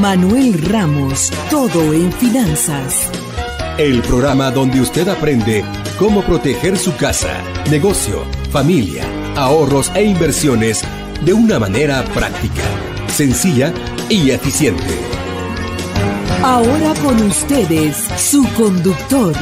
Manuel Ramos, Todo en Finanzas. El programa donde usted aprende cómo proteger su casa, negocio, familia, ahorros e inversiones de una manera práctica, sencilla y eficiente. Ahora con ustedes, su conductor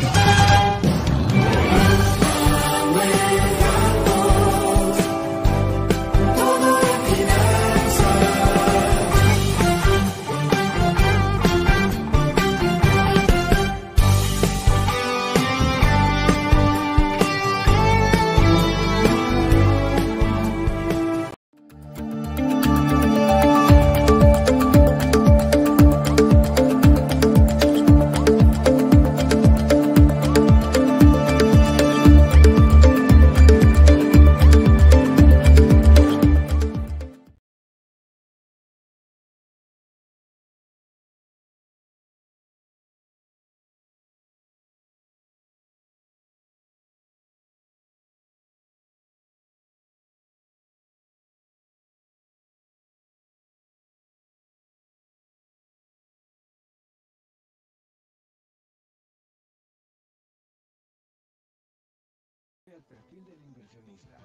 al perfil del inversionista.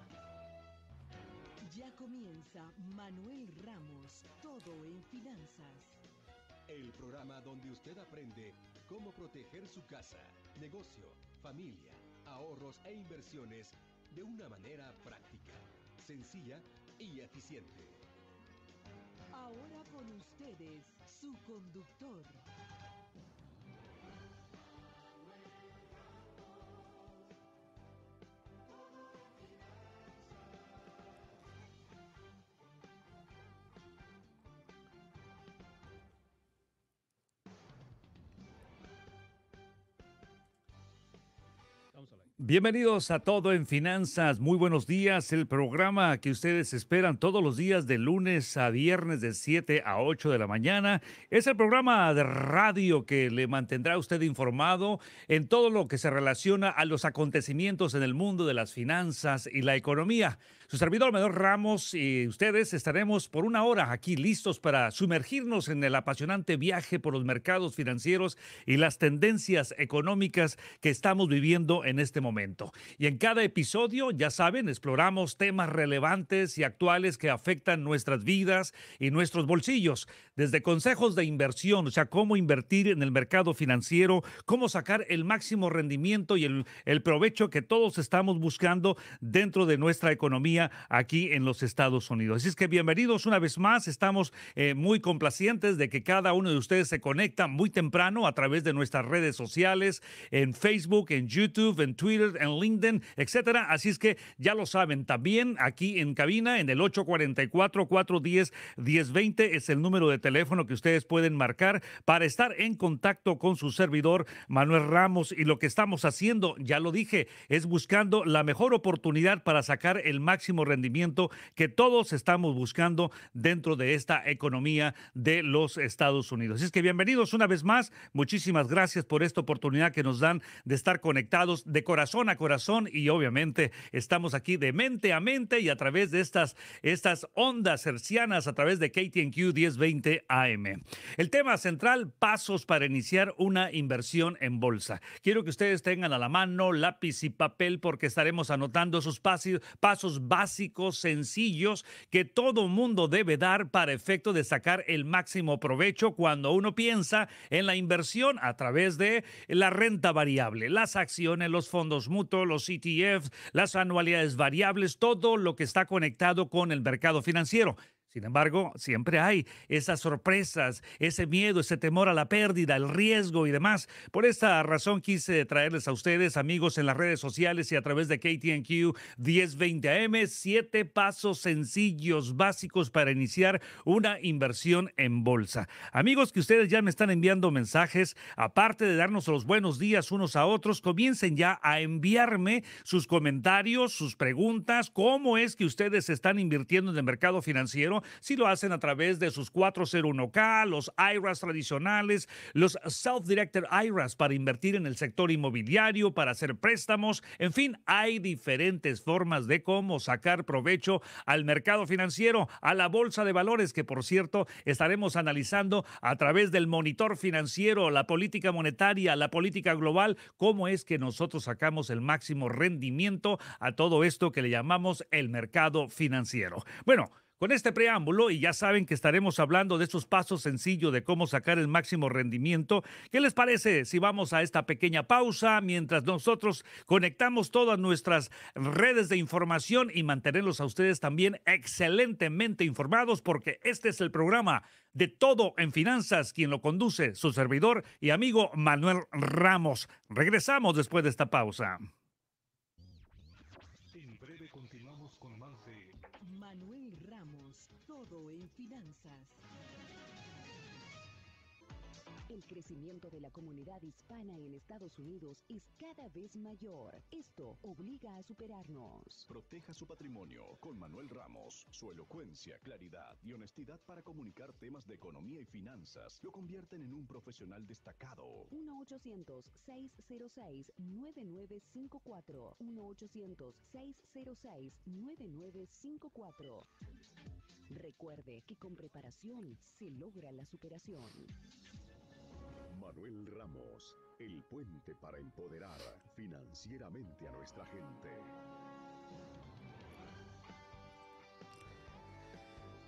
Ya comienza Manuel Ramos, todo en finanzas. El programa donde usted aprende cómo proteger su casa, negocio, familia, ahorros e inversiones de una manera práctica, sencilla y eficiente. Ahora con ustedes, su conductor, Bienvenidos a Todo en Finanzas. Muy buenos días. El programa que ustedes esperan todos los días de lunes a viernes de 7 a 8 de la mañana es el programa de radio que le mantendrá a usted informado en todo lo que se relaciona a los acontecimientos en el mundo de las finanzas y la economía. Su servidor Medor Ramos y ustedes estaremos por una hora aquí listos para sumergirnos en el apasionante viaje por los mercados financieros y las tendencias económicas que estamos viviendo en este momento. Y en cada episodio, ya saben, exploramos temas relevantes y actuales que afectan nuestras vidas y nuestros bolsillos, desde consejos de inversión, o sea, cómo invertir en el mercado financiero, cómo sacar el máximo rendimiento y el, provecho que todos estamos buscando dentro de nuestra economía aquí en los Estados Unidos. Así es que bienvenidos una vez más, estamos eh, muy complacientes de que cada uno de ustedes se conecta muy temprano a través de nuestras redes sociales, en Facebook, en YouTube, en Twitter en LinkedIn, etcétera. Así es que ya lo saben, también aquí en cabina, en el 844-410-1020 es el número de teléfono que ustedes pueden marcar para estar en contacto con su servidor Manuel Ramos. Y lo que estamos haciendo, ya lo dije, es buscando la mejor oportunidad para sacar el máximo rendimiento que todos estamos buscando dentro de esta economía de los Estados Unidos. Así es que bienvenidos una vez más. Muchísimas gracias por esta oportunidad que nos dan de estar conectados de corazón corazón a corazón y obviamente estamos aquí de mente a mente y a través de estas, estas ondas cercianas a través de KT&Q 1020 AM. El tema central, pasos para iniciar una inversión en bolsa. Quiero que ustedes tengan a la mano lápiz y papel porque estaremos anotando esos pasos, pasos básicos, sencillos, que todo mundo debe dar para efecto de sacar el máximo provecho cuando uno piensa en la inversión a través de la renta variable, las acciones, los fondos los mutuos, los ETF, las anualidades variables, todo lo que está conectado con el mercado financiero. Sin embargo, siempre hay esas sorpresas, ese miedo, ese temor a la pérdida, el riesgo y demás. Por esta razón quise traerles a ustedes, amigos, en las redes sociales y a través de KTNQ 1020 AM, siete pasos sencillos básicos para iniciar una inversión en bolsa. Amigos que ustedes ya me están enviando mensajes, aparte de darnos los buenos días unos a otros, comiencen ya a enviarme sus comentarios, sus preguntas, cómo es que ustedes están invirtiendo en el mercado financiero si lo hacen a través de sus 401k, los IRAs tradicionales, los self-directed IRAs para invertir en el sector inmobiliario, para hacer préstamos. En fin, hay diferentes formas de cómo sacar provecho al mercado financiero, a la bolsa de valores, que por cierto estaremos analizando a través del monitor financiero, la política monetaria, la política global, cómo es que nosotros sacamos el máximo rendimiento a todo esto que le llamamos el mercado financiero. Bueno, con este preámbulo, y ya saben que estaremos hablando de estos pasos sencillos de cómo sacar el máximo rendimiento, ¿qué les parece si vamos a esta pequeña pausa mientras nosotros conectamos todas nuestras redes de información y mantenerlos a ustedes también excelentemente informados porque este es el programa de todo en finanzas, quien lo conduce, su servidor y amigo Manuel Ramos. Regresamos después de esta pausa. El crecimiento de la comunidad hispana en Estados Unidos es cada vez mayor. Esto obliga a superarnos. Proteja su patrimonio con Manuel Ramos. Su elocuencia, claridad y honestidad para comunicar temas de economía y finanzas lo convierten en un profesional destacado. 1-800-606-9954. 1-800-606-9954. Recuerde que con preparación se logra la superación. Manuel Ramos, el puente para empoderar financieramente a nuestra gente.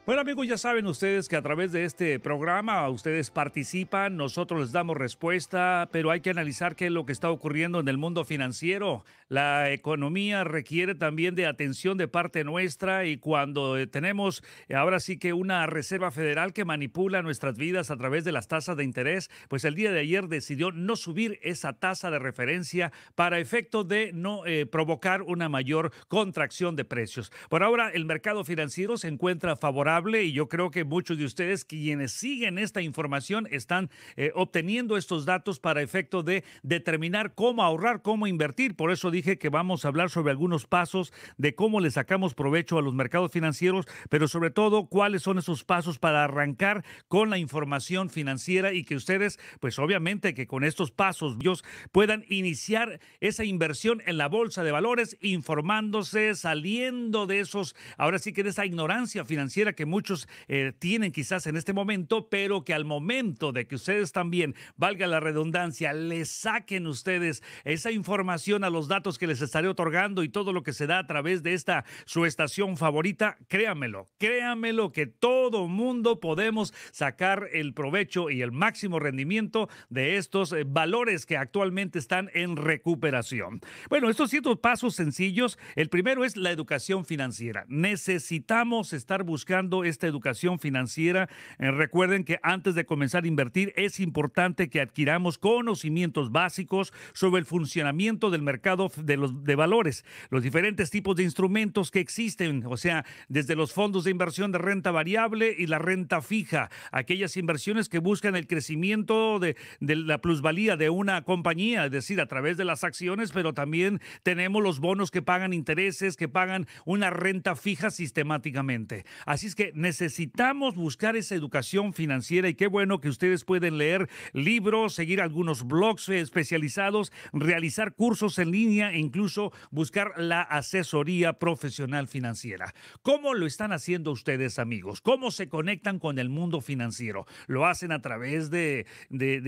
Bueno amigos, ya saben ustedes que a través de este programa ustedes participan, nosotros les damos respuesta, pero hay que analizar qué es lo que está ocurriendo en el mundo financiero. La economía requiere también de atención de parte nuestra y cuando tenemos ahora sí que una Reserva Federal que manipula nuestras vidas a través de las tasas de interés, pues el día de ayer decidió no subir esa tasa de referencia para efecto de no eh, provocar una mayor contracción de precios. Por ahora el mercado financiero se encuentra favorable y yo creo que muchos de ustedes quienes siguen esta información están eh, obteniendo estos datos para efecto de determinar cómo ahorrar, cómo invertir. Por eso dije que vamos a hablar sobre algunos pasos de cómo le sacamos provecho a los mercados financieros, pero sobre todo cuáles son esos pasos para arrancar con la información financiera y que ustedes, pues obviamente que con estos pasos ellos puedan iniciar esa inversión en la bolsa de valores informándose, saliendo de esos, ahora sí que de esa ignorancia financiera que que muchos eh, tienen quizás en este momento, pero que al momento de que ustedes también, valga la redundancia, les saquen ustedes esa información a los datos que les estaré otorgando y todo lo que se da a través de esta su estación favorita, créamelo, créamelo que todo mundo podemos sacar el provecho y el máximo rendimiento de estos eh, valores que actualmente están en recuperación. Bueno, estos ciertos pasos sencillos, el primero es la educación financiera. Necesitamos estar buscando esta educación financiera. Eh, recuerden que antes de comenzar a invertir es importante que adquiramos conocimientos básicos sobre el funcionamiento del mercado de, los, de valores, los diferentes tipos de instrumentos que existen, o sea, desde los fondos de inversión de renta variable y la renta fija, aquellas inversiones que buscan el crecimiento de, de la plusvalía de una compañía, es decir, a través de las acciones, pero también tenemos los bonos que pagan intereses, que pagan una renta fija sistemáticamente. Así es que necesitamos buscar esa educación financiera y qué bueno que ustedes pueden leer libros, seguir algunos blogs especializados, realizar cursos en línea e incluso buscar la asesoría profesional financiera. ¿Cómo lo están haciendo ustedes, amigos? ¿Cómo se conectan con el mundo financiero? ¿Lo hacen a través de,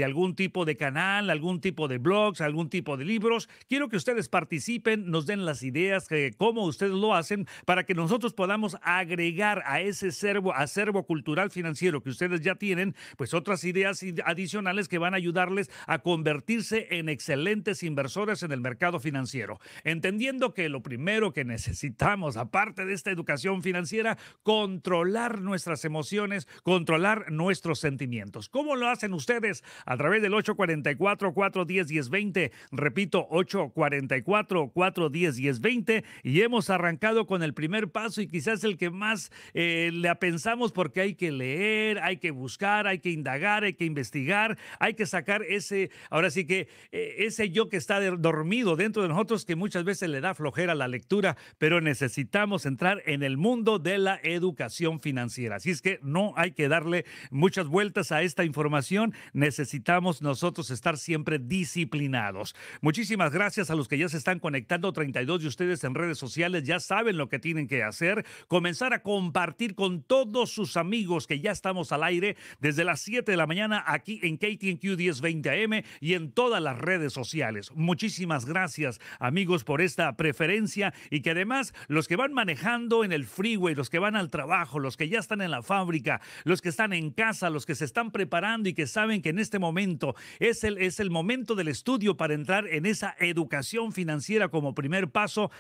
algún tipo de canal, algún tipo de blogs, algún tipo de libros? Quiero que ustedes participen, nos den las ideas, de eh, cómo ustedes lo hacen para que nosotros podamos agregar a ese acervo, cultural financiero que ustedes ya tienen, pues otras ideas adicionales que van a ayudarles a convertirse en excelentes inversores en el mercado financiero. Entendiendo que lo primero que necesitamos, aparte de esta educación financiera, controlar nuestras emociones, controlar nuestros sentimientos. ¿Cómo lo hacen ustedes? A través del 844-410-1020, repito, 844-410-1020, y hemos arrancado con el primer paso y quizás el que más eh, la pensamos porque hay que leer, hay que buscar, hay que indagar, hay que investigar, hay que sacar ese, ahora sí que e, ese yo que está dormido dentro de nosotros que muchas veces le da flojera la lectura, pero necesitamos entrar en el mundo de la educación financiera. Así es que no hay que darle muchas vueltas a esta información, necesitamos nosotros estar siempre disciplinados. Muchísimas gracias a los que ya se están conectando, 32 de ustedes en redes sociales ya saben lo que tienen que hacer, comenzar a compartir con con todos sus amigos que ya estamos al aire desde las 7 de la mañana aquí en KTNQ 1020 AM y en todas las redes sociales. Muchísimas gracias amigos por esta preferencia y que además los que van manejando en el freeway, los que van al trabajo, los que ya están en la fábrica, los que están en casa, los que se están preparando y que saben que en este momento es el, es el momento del estudio para entrar en esa educación financiera como primer paso,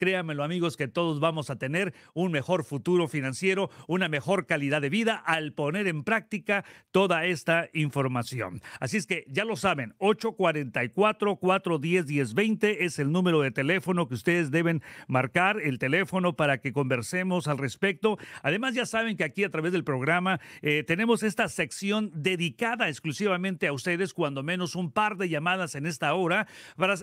Créanmelo amigos que todos vamos a tener un mejor futuro financiero, una mejor calidad de vida al poner en práctica toda esta información. Así es que ya lo saben, 844-410-1020 es el número de teléfono que ustedes deben marcar, el teléfono para que conversemos al respecto. Además ya saben que aquí a través del programa eh, tenemos esta sección dedicada exclusivamente a ustedes, cuando menos un par de llamadas en esta hora, para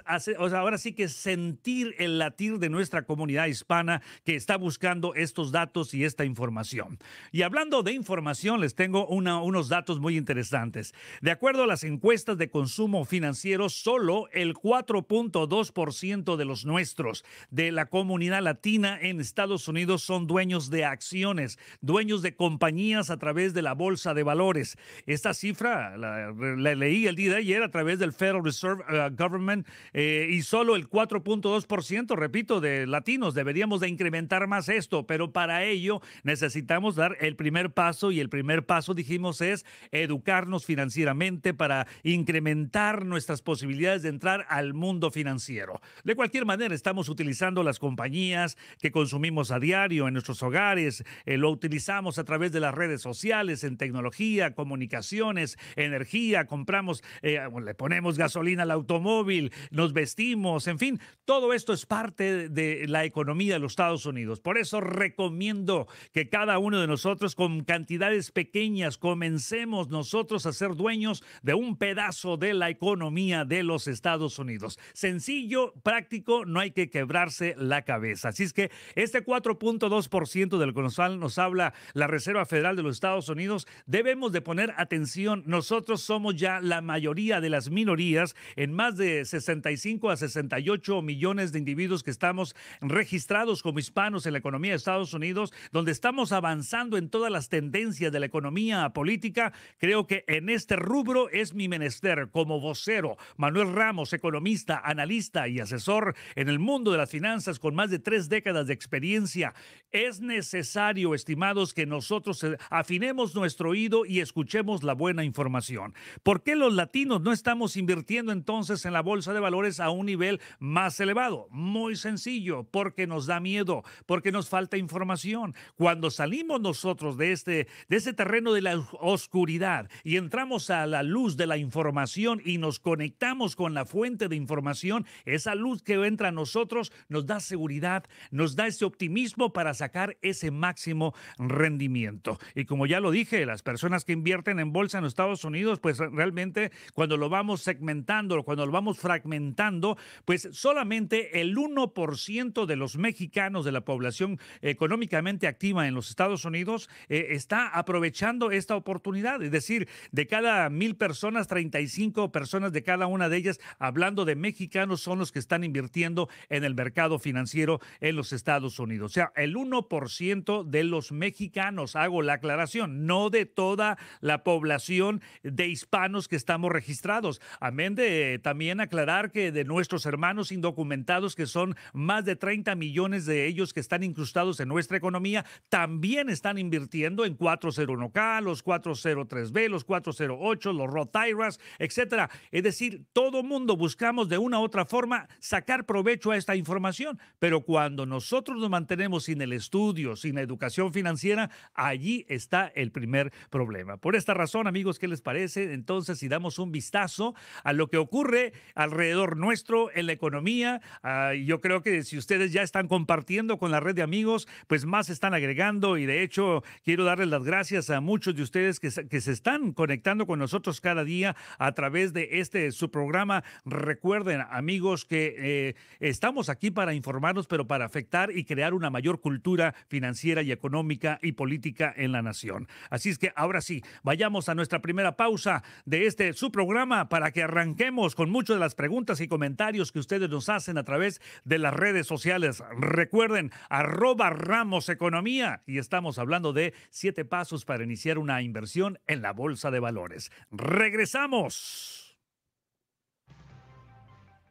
ahora sí que sentir el latir de nuestra nuestra comunidad hispana que está buscando estos datos y esta información. Y hablando de información, les tengo una, unos datos muy interesantes. De acuerdo a las encuestas de consumo financiero, solo el 4.2% de los nuestros de la comunidad latina en Estados Unidos son dueños de acciones, dueños de compañías a través de la bolsa de valores. Esta cifra la, leí el día de ayer a través del Federal Reserve eh, Government eh, y solo el 4.2%, repito, de eh, latinos, deberíamos de incrementar más esto, pero para ello necesitamos dar el primer paso y el primer paso, dijimos, es educarnos financieramente para incrementar nuestras posibilidades de entrar al mundo financiero. De cualquier manera, estamos utilizando las compañías que consumimos a diario en nuestros hogares, eh, lo utilizamos a través de las redes sociales, en tecnología, comunicaciones, energía, compramos, eh, le ponemos gasolina al automóvil, nos vestimos, en fin, todo esto es parte de la economía de los Estados Unidos. Por eso recomiendo que cada uno de nosotros con cantidades pequeñas comencemos nosotros a ser dueños de un pedazo de la economía de los Estados Unidos. Sencillo, práctico, no hay que quebrarse la cabeza. Así es que este 4.2% del que nos habla la Reserva Federal de los Estados Unidos, debemos de poner atención. Nosotros somos ya la mayoría de las minorías en más de 65 a 68 millones de individuos que estamos registrados como hispanos en la economía de Estados Unidos, donde estamos avanzando en todas las tendencias de la economía política, creo que en este rubro es mi menester como vocero. Manuel Ramos, economista, analista y asesor en el mundo de las finanzas con más de tres décadas de experiencia. Es necesario, estimados, que nosotros eh, afinemos nuestro oído y escuchemos la buena información. ¿Por qué los latinos no estamos invirtiendo entonces en la bolsa de valores a un nivel más elevado? Muy sencillo porque nos da miedo, porque nos falta información. Cuando salimos nosotros de este de ese terreno de la oscuridad y entramos a la luz de la información y nos conectamos con la fuente de información, esa luz que entra a nosotros nos da seguridad, nos da ese optimismo para sacar ese máximo rendimiento. Y como ya lo dije, las personas que invierten en bolsa en Estados Unidos, pues realmente cuando lo vamos segmentando, cuando lo vamos fragmentando, pues solamente el 1% de los mexicanos de la población económicamente activa en los Estados Unidos eh, está aprovechando esta oportunidad. Es decir, de cada mil personas, 35 personas de cada una de ellas, hablando de mexicanos, son los que están invirtiendo en el mercado financiero en los Estados Unidos. O sea, el 1% de los mexicanos, hago la aclaración, no de toda la población de hispanos que estamos registrados. Amén de también aclarar que de nuestros hermanos indocumentados que son más más de 30 millones de ellos que están incrustados en nuestra economía también están invirtiendo en 401k, los 403b, los 408, los Roth IRAs, etcétera. Es decir, todo mundo buscamos de una u otra forma sacar provecho a esta información, pero cuando nosotros nos mantenemos sin el estudio, sin la educación financiera, allí está el primer problema. Por esta razón, amigos, ¿qué les parece? Entonces, si damos un vistazo a lo que ocurre alrededor nuestro en la economía, ah, yo creo que si ustedes ya están compartiendo con la red de amigos, pues más están agregando y de hecho quiero darles las gracias a muchos de ustedes que, se están conectando con nosotros cada día a través de este su programa. Recuerden amigos que eh, estamos aquí para informarnos, pero para afectar y crear una mayor cultura financiera y económica y política en la nación. Así es que ahora sí, vayamos a nuestra primera pausa de este su programa para que arranquemos con muchas de las preguntas y comentarios que ustedes nos hacen a través de las redes sociales. Recuerden, arroba Ramos Economía y estamos hablando de siete pasos para iniciar una inversión en la bolsa de valores. Regresamos.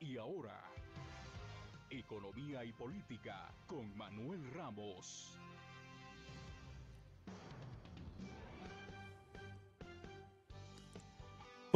Y ahora, economía y política con Manuel Ramos.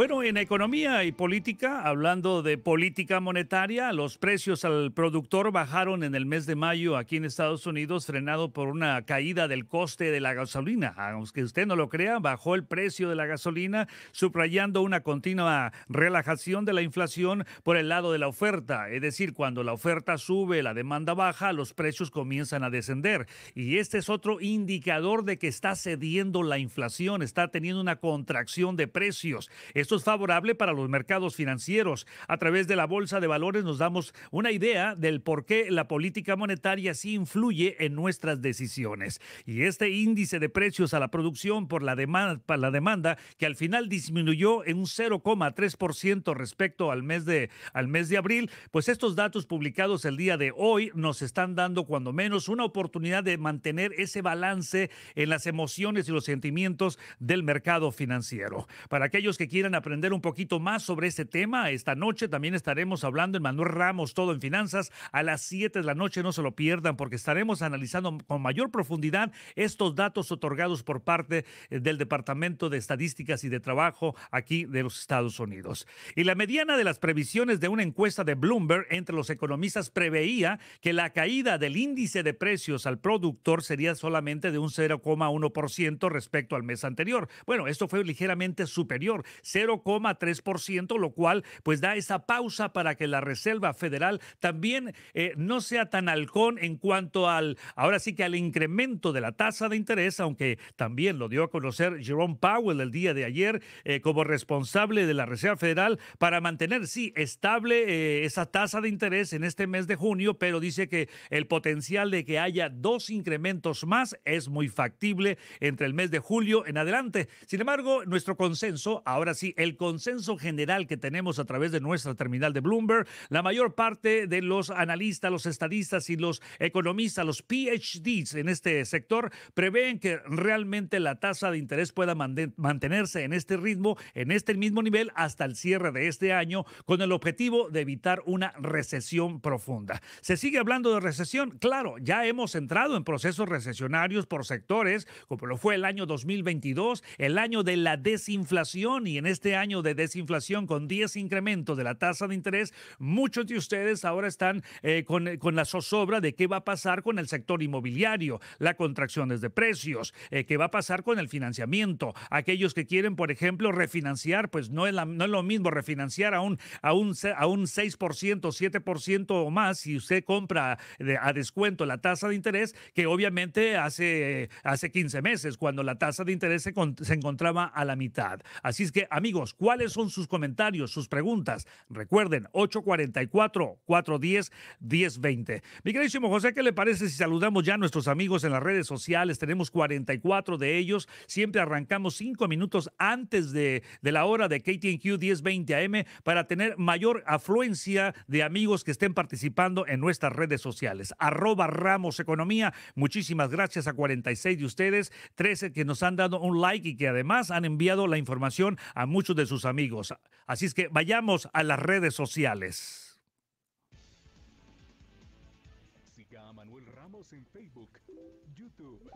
Bueno, en economía y política, hablando de política monetaria, los precios al productor bajaron en el mes de mayo aquí en Estados Unidos, frenado por una caída del coste de la gasolina. Aunque usted no lo crea, bajó el precio de la gasolina, subrayando una continua relajación de la inflación por el lado de la oferta. Es decir, cuando la oferta sube, la demanda baja, los precios comienzan a descender. Y este es otro indicador de que está cediendo la inflación, está teniendo una contracción de precios es favorable para los mercados financieros. A través de la Bolsa de Valores nos damos una idea del por qué la política monetaria sí influye en nuestras decisiones. Y este índice de precios a la producción por la demanda, para la demanda que al final disminuyó en un 0,3% respecto al mes, de, al mes de abril, pues estos datos publicados el día de hoy nos están dando cuando menos una oportunidad de mantener ese balance en las emociones y los sentimientos del mercado financiero. Para aquellos que quieran aprender un poquito más sobre este tema. Esta noche también estaremos hablando en Manuel Ramos, todo en finanzas, a las 7 de la noche. No se lo pierdan porque estaremos analizando con mayor profundidad estos datos otorgados por parte eh, del Departamento de Estadísticas y de Trabajo aquí de los Estados Unidos. Y la mediana de las previsiones de una encuesta de Bloomberg entre los economistas preveía que la caída del índice de precios al productor sería solamente de un 0,1% respecto al mes anterior. Bueno, esto fue ligeramente superior, 0,3%, lo cual pues da esa pausa para que la Reserva Federal también eh, no sea tan halcón en cuanto al, ahora sí que al incremento de la tasa de interés, aunque también lo dio a conocer Jerome Powell el día de ayer eh, como responsable de la Reserva Federal para mantener, sí, estable eh, esa tasa de interés en este mes de junio, pero dice que el potencial de que haya dos incrementos más es muy factible entre el mes de julio en adelante. Sin embargo, nuestro consenso ahora sí el consenso general que tenemos a través de nuestra terminal de Bloomberg, la mayor parte de los analistas, los estadistas y los economistas, los PhDs en este sector, prevén que realmente la tasa de interés pueda mantenerse en este ritmo, en este mismo nivel hasta el cierre de este año, con el objetivo de evitar una recesión profunda. ¿Se sigue hablando de recesión? Claro, ya hemos entrado en procesos recesionarios por sectores, como lo fue el año 2022, el año de la desinflación y en este este año de desinflación con 10 incrementos de la tasa de interés, muchos de ustedes ahora están eh, eh, con, la zozobra de qué va a pasar con el sector inmobiliario, la contracciones de precios, eh, qué va a pasar con el financiamiento. Aquellos que quieren, por ejemplo, refinanciar, pues no es, no es lo mismo refinanciar a un, a un, a un 6%, 7% o más si usted compra a descuento la tasa de interés que obviamente hace, hace 15 meses cuando la tasa de interés se, encontraba a la mitad. Así es que, mí ¿cuáles son sus comentarios, sus preguntas? Recuerden, 844-410-1020. Mi queridísimo José, ¿qué le parece si saludamos ya a nuestros amigos en las redes sociales? Tenemos 44 de ellos. Siempre arrancamos cinco minutos antes de, la hora de KTNQ 1020 AM para tener mayor afluencia de amigos que estén participando en nuestras redes sociales. Arroba Ramos Economía. Muchísimas gracias a 46 de ustedes, 13 que nos han dado un like y que además han enviado la información a muchos muchos de sus amigos. Así es que vayamos a las redes sociales. Siga a Manuel Ramos en Facebook, YouTube,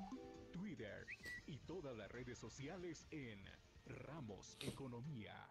Twitter y todas las redes sociales en Ramos Economía.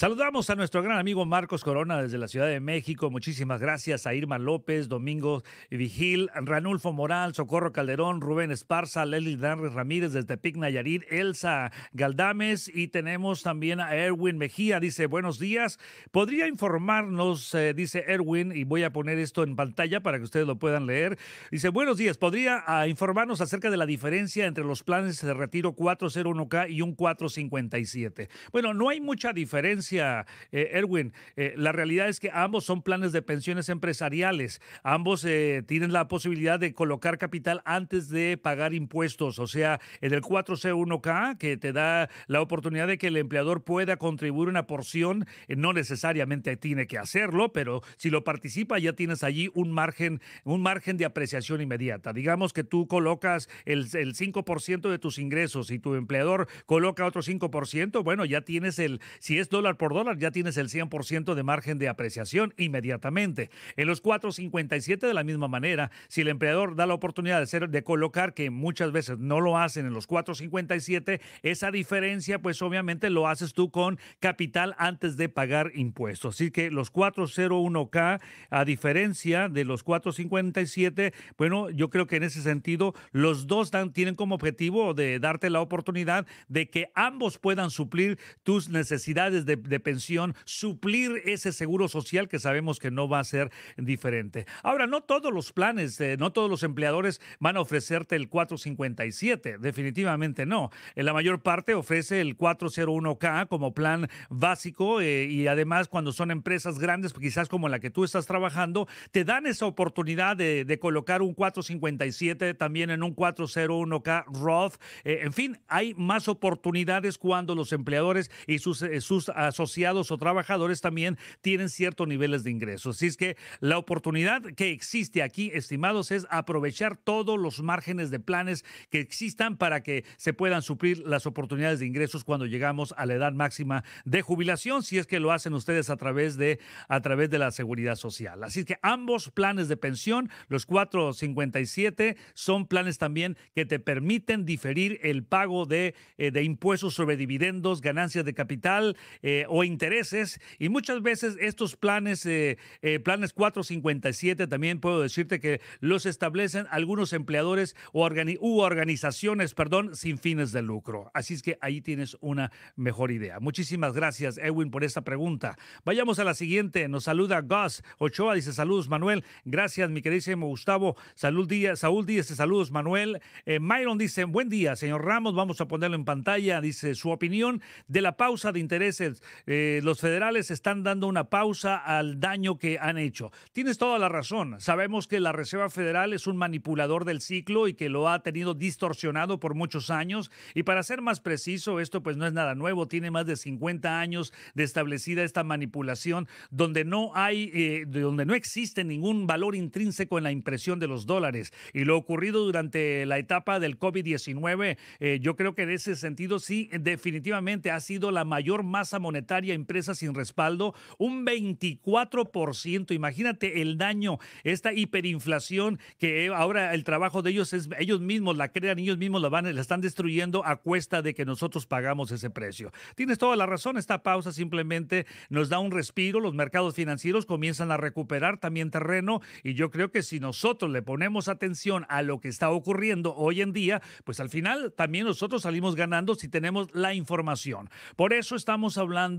Saludamos a nuestro gran amigo Marcos Corona desde la Ciudad de México. Muchísimas gracias a Irma López, Domingo Vigil, Ranulfo Moral, Socorro Calderón, Rubén Esparza, Lely Danres Ramírez desde Pic Nayarit, Elsa Galdames y tenemos también a Erwin Mejía. Dice, buenos días. ¿Podría informarnos, eh, dice Erwin, y voy a poner esto en pantalla para que ustedes lo puedan leer? Dice, buenos días. ¿Podría ah, informarnos acerca de la diferencia entre los planes de retiro 401K y un 457? Bueno, no hay mucha diferencia eh, Erwin. Eh, la realidad es que ambos son planes de pensiones empresariales. Ambos eh, tienen la posibilidad de colocar capital antes de pagar impuestos. O sea, en el 4C1K, que te da la oportunidad de que el empleador pueda contribuir una porción, no necesariamente tiene que hacerlo, pero si lo participa ya tienes allí un margen, un margen de apreciación inmediata. Digamos que tú colocas el, el 5% de tus ingresos y tu empleador coloca otro 5%, bueno, ya tienes el, si es dólar por dólar, ya tienes el 100% de margen de apreciación inmediatamente. En los 4.57 de la misma manera, si el empleador da la oportunidad de, ser, de colocar, que muchas veces no lo hacen en los 4.57, esa diferencia pues obviamente lo haces tú con capital antes de pagar impuestos. Así que los 401k, a diferencia de los 457, bueno, yo creo que en ese sentido los dos dan, tienen como objetivo de darte la oportunidad de que ambos puedan suplir tus necesidades de, de pensión, suplir ese seguro social que sabemos que no va a ser diferente. Ahora, no todos los planes, eh, no todos los empleadores van a ofrecerte el 457, definitivamente no. En eh, la mayor parte ofrece el 401k como plan básico eh, y además cuando son empresas grandes, quizás como la que tú estás trabajando, te dan esa oportunidad de, colocar un 457 también en un 401k Roth. en fin, hay más oportunidades cuando los empleadores y sus, sus ah, asociados o trabajadores también tienen ciertos niveles de ingresos. Así es que la oportunidad que existe aquí, estimados, es aprovechar todos los márgenes de planes que existan para que se puedan suplir las oportunidades de ingresos cuando llegamos a la edad máxima de jubilación, si es que lo hacen ustedes a través de, a través de la seguridad social. Así es que ambos planes de pensión, los 457, son planes también que te permiten diferir el pago de, eh, de impuestos sobre dividendos, ganancias de capital, eh, eh, o intereses y muchas veces estos planes, eh, eh, planes 457 también puedo decirte que los establecen algunos empleadores o u organizaciones, perdón, sin fines de lucro. Así es que ahí tienes una mejor idea. Muchísimas gracias, Edwin, por esta pregunta. Vayamos a la siguiente. Nos saluda Gus Ochoa, dice saludos, Manuel. Gracias, mi queridísimo Gustavo. Salud Díaz, Saúl Díaz, saludos, Manuel. Myron dice, buen día, señor Ramos. Vamos a ponerlo en pantalla. Dice su opinión de la pausa de intereses eh, los federales están dando una pausa al daño que han hecho. Tienes toda la razón. Sabemos que la Reserva Federal es un manipulador del ciclo y que lo ha tenido distorsionado por muchos años. Y para ser más preciso, esto pues no es nada nuevo. Tiene más de 50 años de establecida esta manipulación donde no hay, eh, donde no existe ningún valor intrínseco en la impresión de los dólares. Y lo ocurrido durante la etapa del COVID-19, eh, yo creo que en ese sentido sí, definitivamente ha sido la mayor masa monetaria empresa sin respaldo, un 24%. Imagínate el daño, esta hiperinflación que eh, ahora el trabajo de ellos es, ellos mismos la crean, ellos mismos la van, la están destruyendo a cuesta de que nosotros pagamos ese precio. Tienes toda la razón, esta pausa simplemente nos da un respiro, los mercados financieros comienzan a recuperar también terreno y yo creo que si nosotros le ponemos atención a lo que está ocurriendo hoy en día, pues al final también nosotros salimos ganando si tenemos la información. Por eso estamos hablando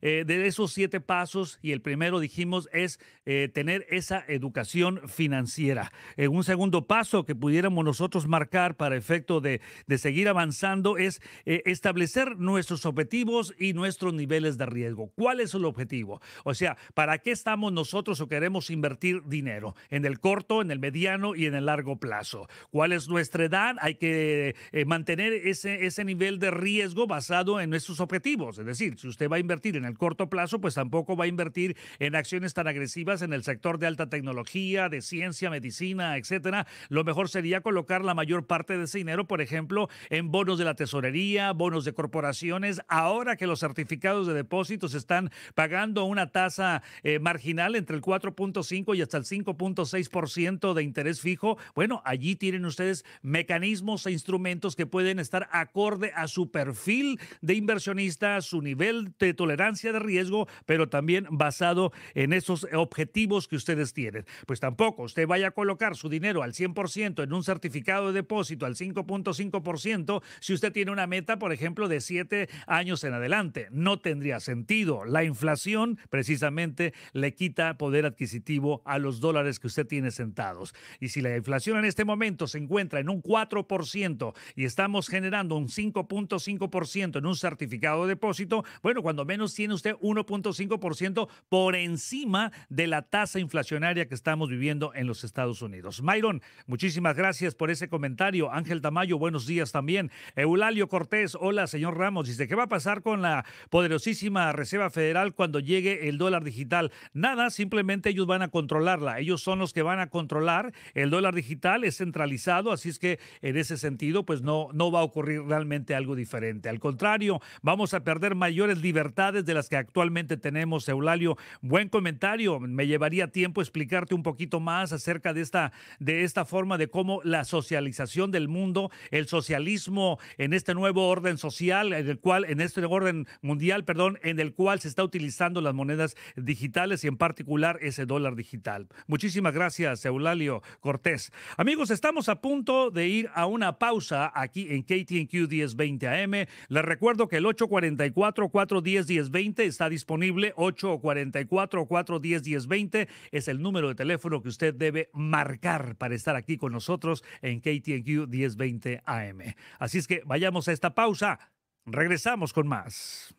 eh, de esos siete pasos y el primero dijimos es eh, tener esa educación financiera. en eh, un segundo paso que pudiéramos nosotros marcar para efecto de, de seguir avanzando es establecer nuestros objetivos y nuestros niveles de riesgo. ¿Cuál es el objetivo? O sea, ¿para qué estamos nosotros o queremos invertir dinero? En el corto, en el mediano y en el largo plazo. ¿Cuál es nuestra edad? Hay que mantener ese, ese nivel de riesgo basado en nuestros objetivos. Es decir, si usted va invertir en el corto plazo, pues tampoco va a invertir en acciones tan agresivas en el sector de alta tecnología, de ciencia, medicina, etcétera. Lo mejor sería colocar la mayor parte de ese dinero, por ejemplo, en bonos de la tesorería, bonos de corporaciones. Ahora que los certificados de depósitos están pagando una tasa eh, marginal entre el 4.5 y hasta el 5.6% de interés fijo, bueno, allí tienen ustedes mecanismos e instrumentos que pueden estar acorde a su perfil de inversionista, su nivel de de tolerancia de riesgo, pero también basado en esos objetivos que ustedes tienen. Pues tampoco usted vaya a colocar su dinero al 100% en un certificado de depósito al 5.5% si usted tiene una meta, por ejemplo, de 7 años en adelante. No tendría sentido. La inflación precisamente le quita poder adquisitivo a los dólares que usted tiene sentados. Y si la inflación en este momento se encuentra en un 4% y estamos generando un 5.5% en un certificado de depósito, bueno, cuando menos tiene usted 1.5% por encima de la tasa inflacionaria que estamos viviendo en los Estados Unidos. Myron, muchísimas gracias por ese comentario. Ángel Tamayo, buenos días también. Eulalio Cortés, hola, señor Ramos. Dice, ¿qué va a pasar con la poderosísima Reserva Federal cuando llegue el dólar digital? Nada, simplemente ellos van a controlarla. Ellos son los que van a controlar. El dólar digital es centralizado, así es que en ese sentido, pues no, no va a ocurrir realmente algo diferente. Al contrario, vamos a perder mayores libertades de las que actualmente tenemos. Eulalio, buen comentario. Me llevaría tiempo explicarte un poquito más acerca de esta, de esta forma de cómo la socialización del mundo, el socialismo en este nuevo orden social, en el cual, en este orden mundial, perdón, en el cual se está utilizando las monedas digitales y en particular ese dólar digital. Muchísimas gracias, Eulalio Cortés. Amigos, estamos a punto de ir a una pausa aquí en KTNQ 1020 AM. Les recuerdo que el 844 410 410-1020 está disponible, 844-410-1020 es el número de teléfono que usted debe marcar para estar aquí con nosotros en KTQ 1020 AM. Así es que vayamos a esta pausa, regresamos con más.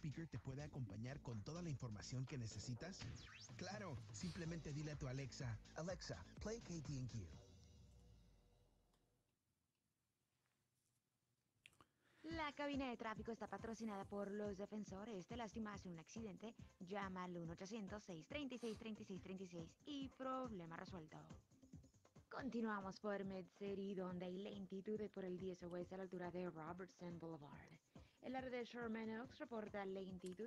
Speaker te puede acompañar con toda la información que necesitas? Claro, simplemente dile a tu Alexa, Alexa, play KTNQ. La cabina de tráfico está patrocinada por los defensores. Te lástima hace un accidente, llama al 1-800-636-3636 y problema resuelto. Continuamos por Med City, donde hay lentitud por el 10 West a la altura de Robertson Boulevard. El de Sherman reporta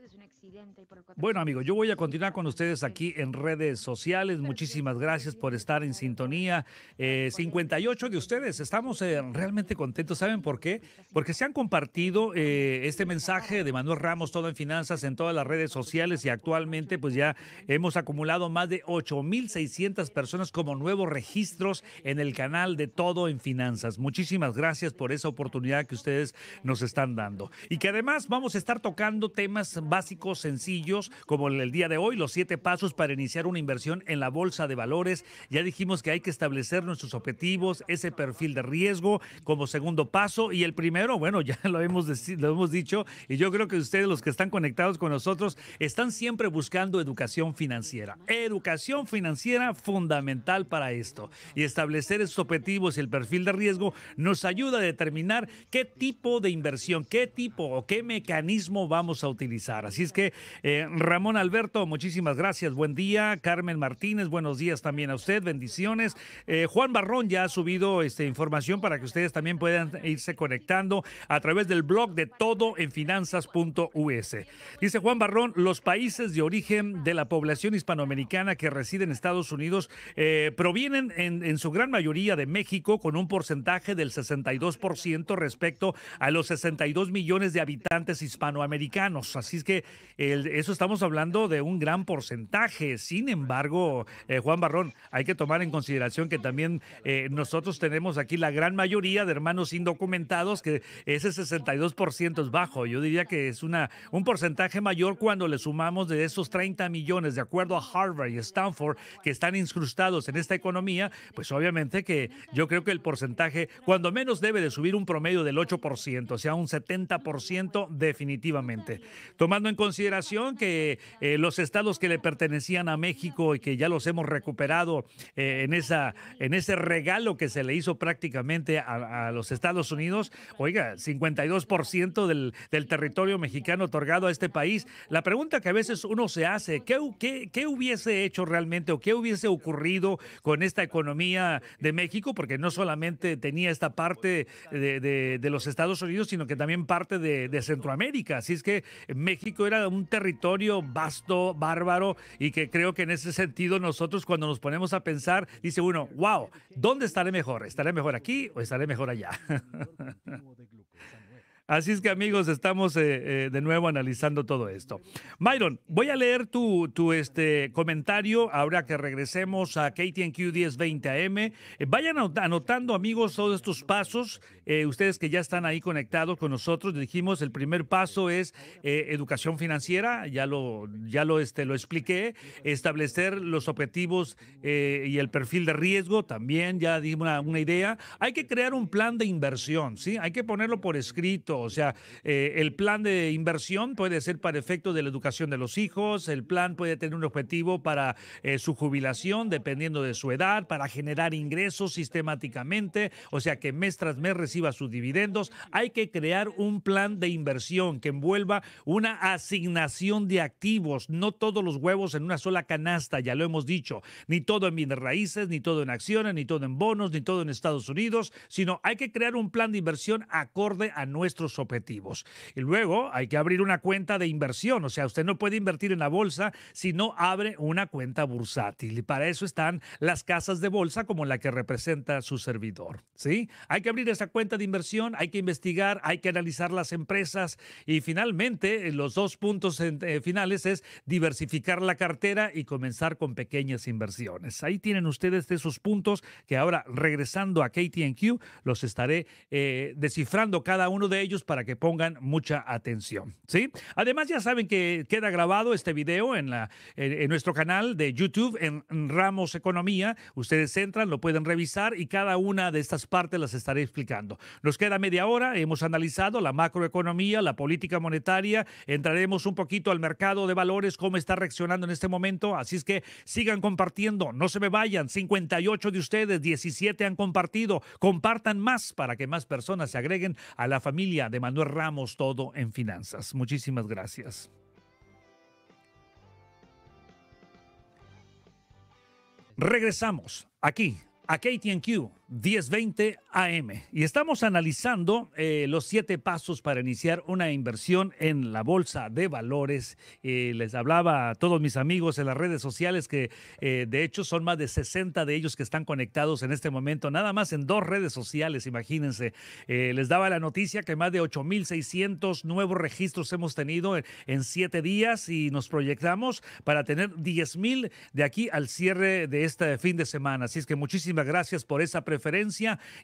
es un accidente Bueno, amigo, yo voy a continuar con ustedes aquí en redes sociales. Muchísimas gracias por estar en sintonía. 58 eh, de ustedes, estamos eh, realmente contentos. ¿Saben por qué? Porque se han compartido eh, este mensaje de Manuel Ramos, todo en finanzas, en todas las redes sociales y actualmente pues ya hemos acumulado más de 8.600 personas como nuevos registros en el canal de Todo en Finanzas. Muchísimas gracias por esa oportunidad que ustedes nos están dando y que además vamos a estar tocando temas básicos sencillos como el día de hoy, los siete pasos para iniciar una inversión en la bolsa de valores. Ya dijimos que hay que establecer nuestros objetivos, ese perfil de riesgo como segundo paso y el primero, bueno, ya lo hemos, lo hemos dicho y yo creo que ustedes los que están conectados con nosotros están siempre buscando educación financiera. Educación financiera fundamental para esto y establecer esos objetivos y el perfil de riesgo nos ayuda a determinar qué tipo de inversión, qué tipo o qué mecanismo vamos a utilizar. Así es que, eh, Ramón Alberto, muchísimas gracias. Buen día. Carmen Martínez, buenos días también a usted. Bendiciones. Eh, Juan Barrón ya ha subido esta información para que ustedes también puedan irse conectando a través del blog de todo en Dice Juan Barrón, los países de origen de la población hispanoamericana que reside en Estados Unidos eh, provienen en su gran mayoría de México con un porcentaje del 62% respecto a los 62 millones de habitantes hispanoamericanos. Así es que eso estamos hablando de un gran porcentaje. Sin embargo, eh, Juan Barrón, hay que tomar en consideración que también eh, nosotros tenemos aquí la gran mayoría de hermanos indocumentados, que ese 62% es bajo. Yo diría que es una, un porcentaje mayor cuando le sumamos de esos 30 millones, de acuerdo a Harvard y Stanford, que están incrustados en esta economía, pues obviamente que yo creo que el porcentaje, cuando menos debe de subir un promedio del 8%, o sea, un 70% definitivamente. Tomando en consideración que eh, los estados que le pertenecían a México y que ya los hemos recuperado eh, en, esa, en ese regalo que se le hizo prácticamente a, los Estados Unidos, oiga, 52% del, territorio mexicano otorgado a este país. La pregunta que a veces uno se hace, ¿qué, qué, hubiese hecho realmente o qué hubiese ocurrido con esta economía de México? Porque no solamente tenía esta parte de los Estados Unidos, sino que también parte de de, Centroamérica. Así es que México era un territorio vasto, bárbaro, y que creo que en ese sentido nosotros cuando nos ponemos a pensar, dice uno, wow, ¿dónde estaré mejor? ¿Estaré mejor aquí o estaré mejor allá? Así es que amigos, estamos eh, eh, de nuevo analizando todo esto. Myron, voy a leer tu, tu este, comentario ahora que regresemos a KTNQ 1020 AM. vayan anotando amigos todos estos pasos eh, ustedes que ya están ahí conectados con nosotros, dijimos, el primer paso es eh, educación financiera, ya lo, ya lo, este, lo expliqué, establecer los objetivos eh, y el perfil de riesgo, también ya di una, idea. Hay que crear un plan de inversión, ¿sí? Hay que ponerlo por escrito, o sea, el plan de inversión puede ser para efecto de la educación de los hijos, el plan puede tener un objetivo para su jubilación, dependiendo de su edad, para generar ingresos sistemáticamente, o sea, que mes tras mes sus dividendos, hay que crear un plan de inversión que envuelva una asignación de activos, no todos los huevos en una sola canasta, ya lo hemos dicho, ni todo en bienes raíces, ni todo en acciones, ni todo en bonos, ni todo en Estados Unidos, sino hay que crear un plan de inversión acorde a nuestros objetivos. Y luego hay que abrir una cuenta de inversión, o sea, usted no puede invertir en la bolsa si no abre una cuenta bursátil. Y para eso están las casas de bolsa como la que representa su servidor, ¿sí? Hay que abrir esa cuenta de inversión, hay que investigar, hay que analizar las empresas y finalmente eh, los dos puntos eh, finales es diversificar la cartera y comenzar con pequeñas inversiones. Ahí tienen ustedes esos puntos que ahora regresando a KTNQ los estaré eh, descifrando cada uno de ellos para que pongan mucha atención. ¿sí? Además ya saben que queda grabado este video en, la, nuestro canal de YouTube en Ramos Economía. Ustedes entran, lo pueden revisar y cada una de estas partes las estaré explicando. Nos queda media hora, hemos analizado la macroeconomía, la política monetaria, entraremos un poquito al mercado de valores, cómo está reaccionando en este momento, así es que sigan compartiendo, no se me vayan, 58 de ustedes, 17 han compartido, compartan más para que más personas se agreguen a la familia de Manuel Ramos, todo en finanzas. Muchísimas gracias. Regresamos aquí a KTNQ 1020 AM y estamos analizando eh, los siete pasos para iniciar una inversión en la bolsa de valores. Eh, les hablaba a todos mis amigos en las redes sociales que eh, de hecho son más de 60 de ellos que están conectados en este momento, nada más en dos redes sociales, imagínense. les daba la noticia que más de 8.600 nuevos registros hemos tenido en, en, siete días y nos proyectamos para tener 10.000 de aquí al cierre de este fin de semana. Así es que muchísimas gracias por esa preferencia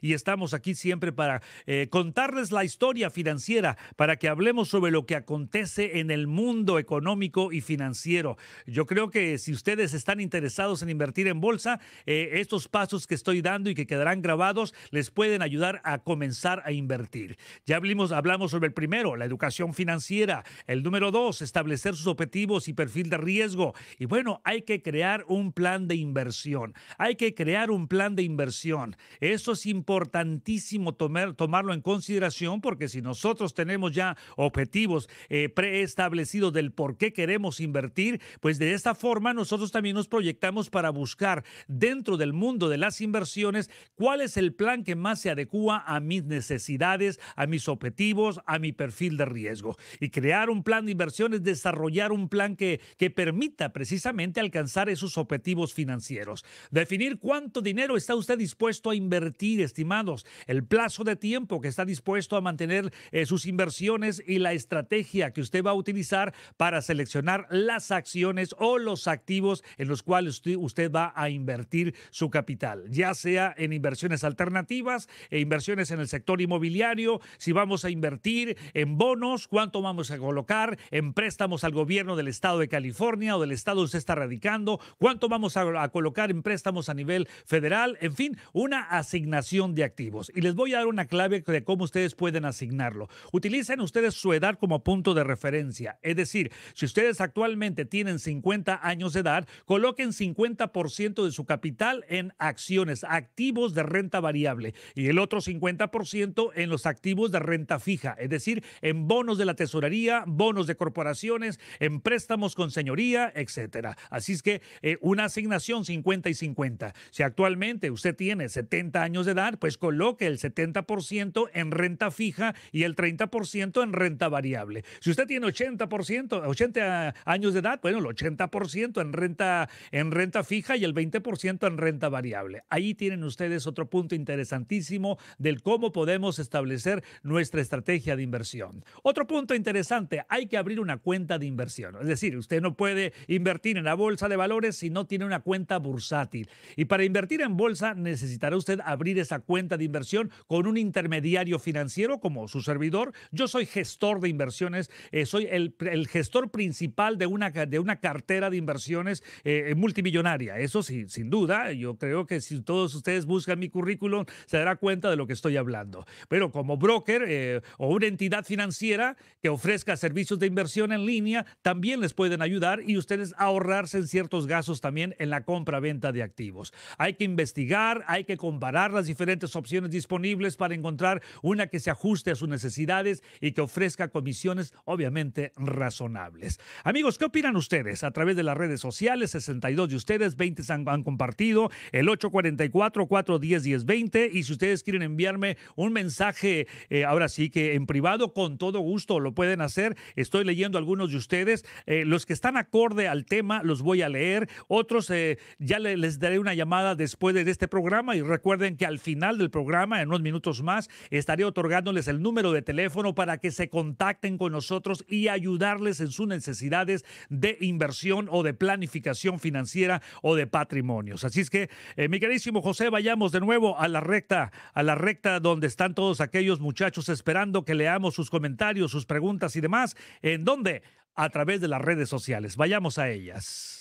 y estamos aquí siempre para eh, contarles la historia financiera, para que hablemos sobre lo que acontece en el mundo económico y financiero. Yo creo que si ustedes están interesados en invertir en bolsa, eh, estos pasos que estoy dando y que quedarán grabados les pueden ayudar a comenzar a invertir. Ya hablamos, hablamos sobre el primero, la educación financiera. El número dos, establecer sus objetivos y perfil de riesgo. Y bueno, hay que crear un plan de inversión. Hay que crear un plan de inversión. Eso es importantísimo tomarlo en consideración porque si nosotros tenemos ya objetivos eh, preestablecidos del por qué queremos invertir, pues de esta forma nosotros también nos proyectamos para buscar dentro del mundo de las inversiones cuál es el plan que más se adecua a mis necesidades, a mis objetivos, a mi perfil de riesgo. Y crear un plan de inversiones, desarrollar un plan que, que permita precisamente alcanzar esos objetivos financieros. Definir cuánto dinero está usted dispuesto invertir, estimados, el plazo de tiempo que está dispuesto a mantener eh, sus inversiones y la estrategia que usted va a utilizar para seleccionar las acciones o los activos en los cuales usted, va a invertir su capital, ya sea en inversiones alternativas e inversiones en el sector inmobiliario, si vamos a invertir en bonos, cuánto vamos a colocar, en préstamos al gobierno del estado de California o del estado donde usted está radicando, cuánto vamos a colocar en préstamos a nivel federal, en fin, una asignación de activos. Y les voy a dar una clave de cómo ustedes pueden asignarlo. Utilicen ustedes su edad como punto de referencia. Es decir, si ustedes actualmente tienen 50 años de edad, coloquen 50% de su capital en acciones, activos de renta variable y el otro 50% en los activos de renta fija, es decir, en bonos de la tesorería, bonos de corporaciones, en préstamos con señoría, etcétera. Así es que eh, una asignación 50 y 50. Si actualmente usted tiene 70 70 años de edad, pues coloque el 70% en renta fija y el 30% en renta variable. Si usted tiene 80%, 80 años de edad, bueno, el 80% en renta, en renta fija y el 20% en renta variable. Ahí tienen ustedes otro punto interesantísimo del cómo podemos establecer nuestra estrategia de inversión. Otro punto interesante, hay que abrir una cuenta de inversión. Es decir, usted no puede invertir en la bolsa de valores si no tiene una cuenta bursátil. Y para invertir en bolsa necesitará usted abrir esa cuenta de inversión con un intermediario financiero como su servidor. Yo soy gestor de inversiones, eh, soy el, gestor principal de una, de una cartera de inversiones eh, multimillonaria. Eso sí, sin duda, yo creo que si todos ustedes buscan mi currículum, se dará cuenta de lo que estoy hablando. Pero como broker eh, o una entidad financiera que ofrezca servicios de inversión en línea, también les pueden ayudar y ustedes ahorrarse en ciertos gastos también en la compra-venta de activos. Hay que investigar, hay que comparar las diferentes opciones disponibles para encontrar una que se ajuste a sus necesidades y que ofrezca comisiones obviamente razonables. Amigos, ¿qué opinan ustedes? A través de las redes sociales, 62 de ustedes, 20 han, compartido, el 844-410-1020 y si ustedes quieren enviarme un mensaje, eh, ahora sí que en privado, con todo gusto lo pueden hacer. Estoy leyendo algunos de ustedes. Eh, los que están acorde al tema los voy a leer. Otros eh, ya les daré una llamada después de este programa y Recuerden que al final del programa, en unos minutos más, estaré otorgándoles el número de teléfono para que se contacten con nosotros y ayudarles en sus necesidades de inversión o de planificación financiera o de patrimonios. Así es que, eh, mi queridísimo José, vayamos de nuevo a la recta, a la recta donde están todos aquellos muchachos esperando que leamos sus comentarios, sus preguntas y demás. ¿En dónde? A través de las redes sociales. Vayamos a ellas.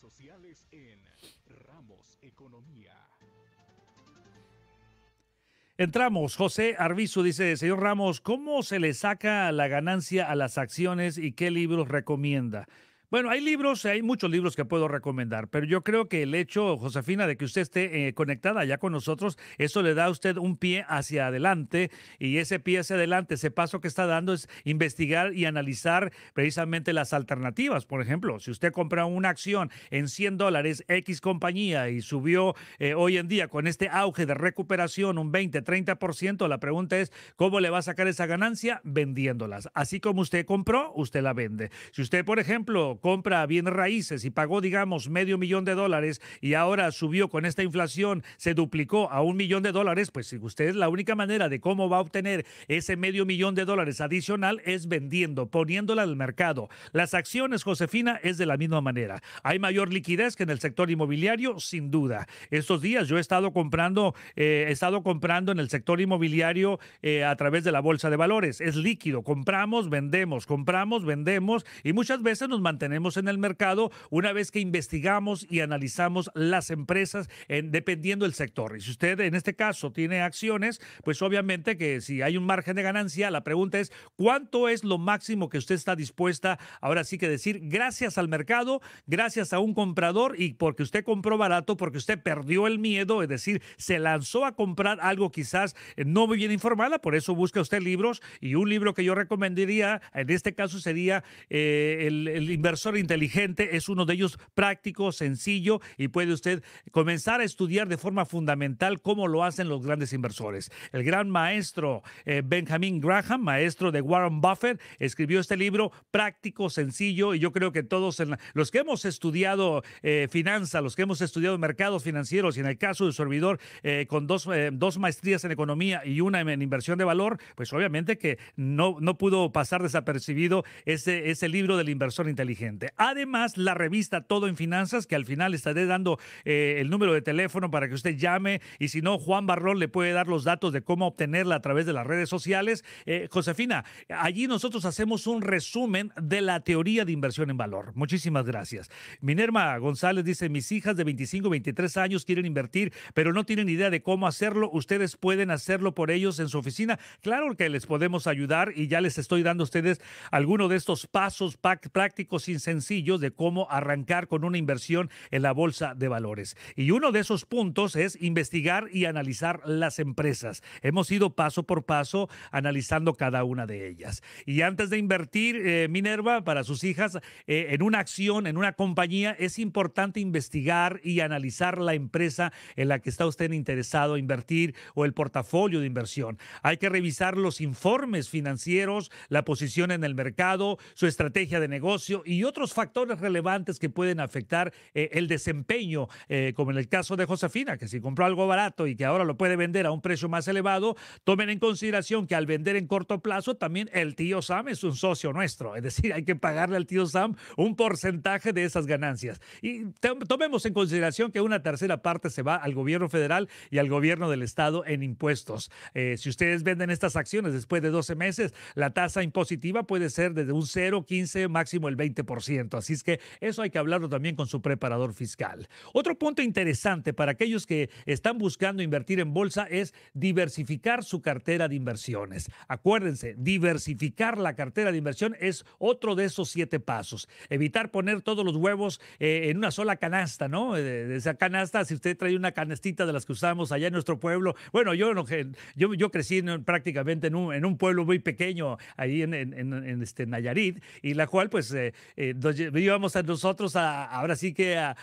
sociales en Ramos Economía. Entramos, José Arbizu dice, señor Ramos, ¿cómo se le saca la ganancia a las acciones y qué libros recomienda? Bueno, hay libros, hay muchos libros que puedo recomendar, pero yo creo que el hecho, Josefina, de que usted esté eh, conectada ya con nosotros, eso le da a usted un pie hacia adelante y ese pie hacia adelante, ese paso que está dando es investigar y analizar precisamente las alternativas. Por ejemplo, si usted compra una acción en 100 dólares X compañía y subió eh, hoy en día con este auge de recuperación un 20, 30%, la pregunta es, ¿cómo le va a sacar esa ganancia? Vendiéndolas. Así como usted compró, usted la vende. Si usted, por ejemplo, compra bienes raíces y pagó, digamos, medio millón de dólares y ahora subió con esta inflación, se duplicó a un millón de dólares, pues si usted la única manera de cómo va a obtener ese medio millón de dólares adicional es vendiendo, poniéndola al mercado. Las acciones, Josefina, es de la misma manera. Hay mayor liquidez que en el sector inmobiliario, sin duda. Estos días yo he estado comprando, eh, he estado comprando en el sector inmobiliario eh, a través de la bolsa de valores. Es líquido, compramos, vendemos, compramos, vendemos y muchas veces nos mantenemos tenemos en el mercado una vez que investigamos y analizamos las empresas dependiendo del sector. Y si usted en este caso tiene acciones, pues obviamente que si hay un margen de ganancia, la pregunta es cuánto es lo máximo que usted está dispuesta ahora sí que decir gracias al mercado, gracias a un comprador y porque usted compró barato, porque usted perdió el miedo, es decir, se lanzó a comprar algo quizás no muy bien informada, por eso busca usted libros y un libro que yo recomendaría en este caso sería eh, el, el inversor inversor inteligente es uno de ellos práctico, sencillo y puede usted comenzar a estudiar de forma fundamental cómo lo hacen los grandes inversores. El gran maestro eh, Benjamin Graham, maestro de Warren Buffett, escribió este libro práctico, sencillo y yo creo que todos los que hemos estudiado eh, finanzas, los que hemos estudiado mercados financieros y en el caso de su servidor eh, con dos, dos maestrías en economía y una en inversión de valor, pues obviamente que no, no pudo pasar desapercibido ese, ese libro del inversor inteligente. Además, la revista Todo en Finanzas, que al final estaré dando eh, el número de teléfono para que usted llame y si no, Juan Barrón le puede dar los datos de cómo obtenerla a través de las redes sociales. Eh, Josefina, allí nosotros hacemos un resumen de la teoría de inversión en valor. Muchísimas gracias. Minerma González dice, mis hijas de 25, 23 años quieren invertir, pero no tienen idea de cómo hacerlo. Ustedes pueden hacerlo por ellos en su oficina. Claro que les podemos ayudar y ya les estoy dando a ustedes alguno de estos pasos prácticos y sencillos de cómo arrancar con una inversión en la bolsa de valores. Y uno de esos puntos es investigar y analizar las empresas. Hemos ido paso por paso analizando cada una de ellas. Y antes de invertir, eh, Minerva, para sus hijas, eh, en una acción, en una compañía, es importante investigar y analizar la empresa en la que está usted interesado a invertir o el portafolio de inversión. Hay que revisar los informes financieros, la posición en el mercado, su estrategia de negocio y otros factores relevantes que pueden afectar eh, el desempeño, eh, como en el caso de Josefina, que si compró algo barato y que ahora lo puede vender a un precio más elevado, tomen en consideración que al vender en corto plazo, también el tío Sam es un socio nuestro, es decir, hay que pagarle al tío Sam un porcentaje de esas ganancias. Y tomemos en consideración que una tercera parte se va al gobierno federal y al gobierno del estado en impuestos. Eh, si ustedes venden estas acciones después de 12 meses, la tasa impositiva puede ser desde un 0, 15, máximo el 20%. Así es que eso hay que hablarlo también con su preparador fiscal. Otro punto interesante para aquellos que están buscando invertir en bolsa es diversificar su cartera de inversiones. Acuérdense, diversificar la cartera de inversión es otro de esos siete pasos. Evitar poner todos los huevos eh, en una sola canasta, ¿no? Eh, de, esa canasta, si usted trae una canastita de las que usamos allá en nuestro pueblo, bueno, yo, yo, yo crecí prácticamente en un, pueblo muy pequeño ahí en, este Nayarit y la cual pues eh, eh, íbamos a nosotros a, ahora sí que a,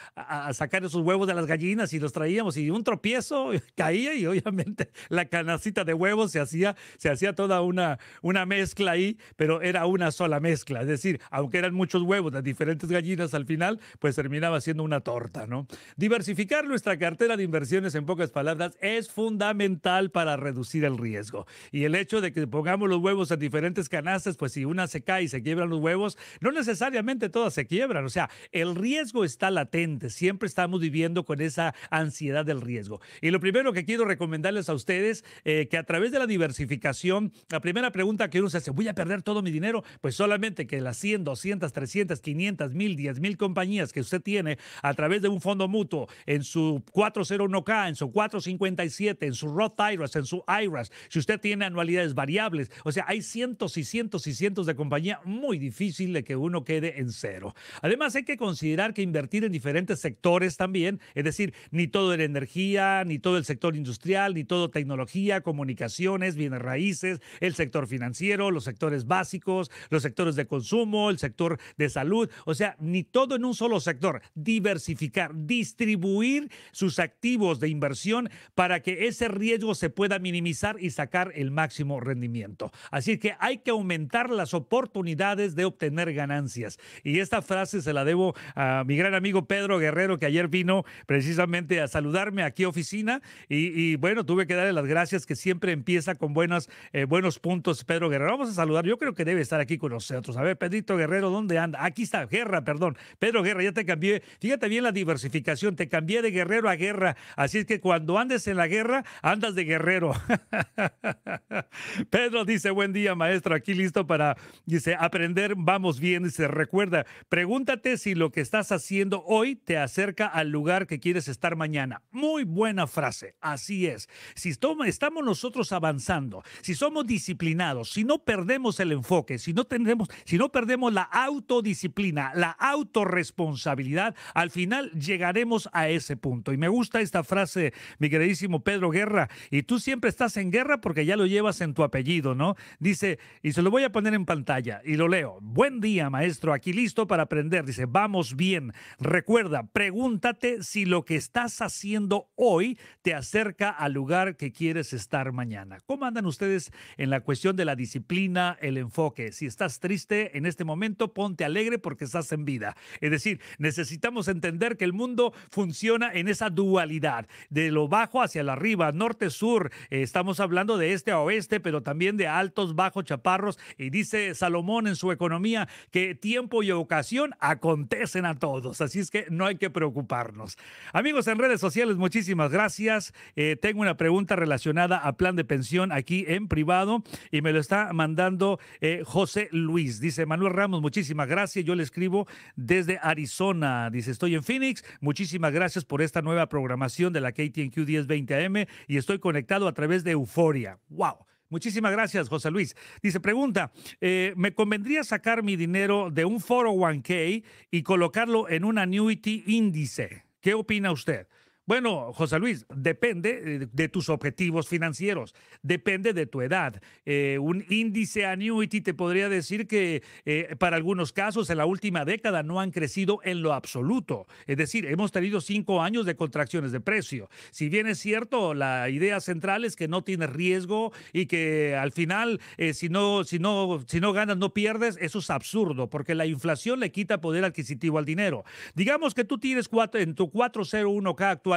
sacar esos huevos de las gallinas y los traíamos y un tropiezo caía y obviamente la canacita de huevos se hacía, se hacía toda una, una mezcla ahí, pero era una sola mezcla, es decir, aunque eran muchos huevos de diferentes gallinas al final, pues terminaba siendo una torta, ¿no? Diversificar nuestra cartera de inversiones, en pocas palabras, es fundamental para reducir el riesgo. Y el hecho de que pongamos los huevos en diferentes canastas, pues si una se cae y se quiebran los huevos, no necesariamente todas se quiebran. O sea, el riesgo está latente. Siempre estamos viviendo con esa ansiedad del riesgo. Y lo primero que quiero recomendarles a ustedes, eh, que a través de la diversificación, la primera pregunta que uno se hace, ¿voy a perder todo mi dinero? Pues solamente que las 100, 200, 300, 500, 1000, 10 mil compañías que usted tiene a través de un fondo mutuo en su 401k, en su 457, en su Roth IRAs, en su IRAs, si usted tiene anualidades variables, o sea, hay cientos y cientos y cientos de compañías muy difícil de que uno quede en cero. Además, hay que considerar que invertir en diferentes sectores también, es decir, ni todo en energía, ni todo el sector industrial, ni todo tecnología, comunicaciones, bienes raíces, el sector financiero, los sectores básicos, los sectores de consumo, el sector de salud, o sea, ni todo en un solo sector, diversificar, distribuir sus activos de inversión para que ese riesgo se pueda minimizar y sacar el máximo rendimiento. Así que hay que aumentar las oportunidades de obtener ganancias. Y esta frase se la debo a mi gran amigo Pedro Guerrero, que ayer vino precisamente a saludarme aquí oficina. Y, bueno, tuve que darle las gracias, que siempre empieza con buenas, eh, buenos puntos, Pedro Guerrero. Vamos a saludar, yo creo que debe estar aquí con nosotros. A ver, Pedrito Guerrero, ¿dónde anda? Aquí está, Guerra, perdón. Pedro Guerra, ya te cambié. Fíjate bien la diversificación, te cambié de Guerrero a Guerra. Así es que cuando andes en la guerra, andas de guerrero. Pedro dice, buen día, maestro, aquí listo para, dice, aprender, vamos bien, dice, recuerda Recuerda, pregúntate si lo que estás haciendo hoy te acerca al lugar que quieres estar mañana. Muy buena frase, así es. Si estamos nosotros avanzando, si somos disciplinados, si no perdemos el enfoque, si no, tenemos, si no perdemos la autodisciplina, la autorresponsabilidad, al final llegaremos a ese punto. Y me gusta esta frase, mi queridísimo Pedro Guerra, y tú siempre estás en guerra porque ya lo llevas en tu apellido, ¿no? Dice, y se lo voy a poner en pantalla y lo leo. Buen día, maestro. Aquí y listo para aprender. Dice, vamos bien. Recuerda, pregúntate si lo que estás haciendo hoy te acerca al lugar que quieres estar mañana. ¿Cómo andan ustedes en la cuestión de la disciplina, el enfoque? Si estás triste en este momento, ponte alegre porque estás en vida. Es decir, necesitamos entender que el mundo funciona en esa dualidad, de lo bajo hacia la arriba, norte-sur. Eh, estamos hablando de este a oeste, pero también de altos, bajos, chaparros. Y dice Salomón en su economía que tiempo y ocasión acontecen a todos, así es que no hay que preocuparnos. Amigos en redes sociales, muchísimas gracias. Eh, tengo una pregunta relacionada a plan de pensión aquí en privado y me lo está mandando eh, José Luis. Dice Manuel Ramos, muchísimas gracias. Yo le escribo desde Arizona. Dice, estoy en Phoenix. Muchísimas gracias por esta nueva programación de la KTNQ 1020 AM y estoy conectado a través de Euforia. ¡Wow! Muchísimas gracias, José Luis. Dice, pregunta, eh, ¿me convendría sacar mi dinero de un 401k y colocarlo en un annuity índice? ¿Qué opina usted? Bueno, José Luis, depende eh, de tus objetivos financieros, depende de tu edad. Eh, un índice annuity te podría decir que eh, para algunos casos en la última década no han crecido en lo absoluto. Es decir, hemos tenido cinco años de contracciones de precio. Si bien es cierto, la idea central es que no tienes riesgo y que al final, si, no, si, no, si no ganas, no pierdes, eso es absurdo, porque la inflación le quita poder adquisitivo al dinero. Digamos que tú tienes cuatro, en tu 401k actual,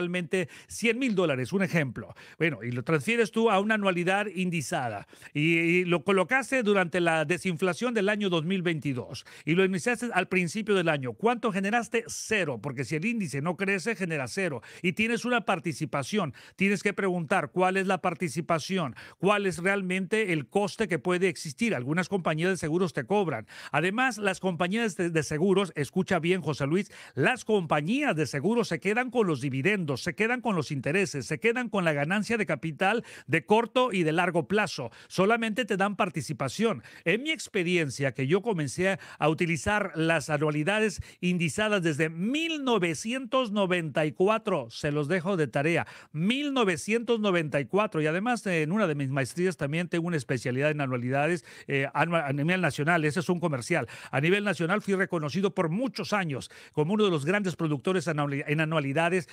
100 mil dólares, un ejemplo. Bueno, y lo transfieres tú a una anualidad indizada y, lo colocaste durante la desinflación del año 2022 y lo iniciaste al principio del año. ¿Cuánto generaste? Cero, porque si el índice no crece, genera cero. Y tienes una participación. Tienes que preguntar cuál es la participación, cuál es realmente el coste que puede existir. Algunas compañías de seguros te cobran. Además, las compañías de seguros, escucha bien José Luis, las compañías de seguros se quedan con los dividendos se quedan con los intereses, se quedan con la ganancia de capital de corto y de largo plazo. Solamente te dan participación. En mi experiencia, que yo comencé a utilizar las anualidades indizadas desde 1994, se los dejo de tarea, 1994, y además eh, en una de mis maestrías también tengo una especialidad en anualidades eh, a nivel nacional, ese es un comercial. A nivel nacional fui reconocido por muchos años como uno de los grandes productores en anualidades,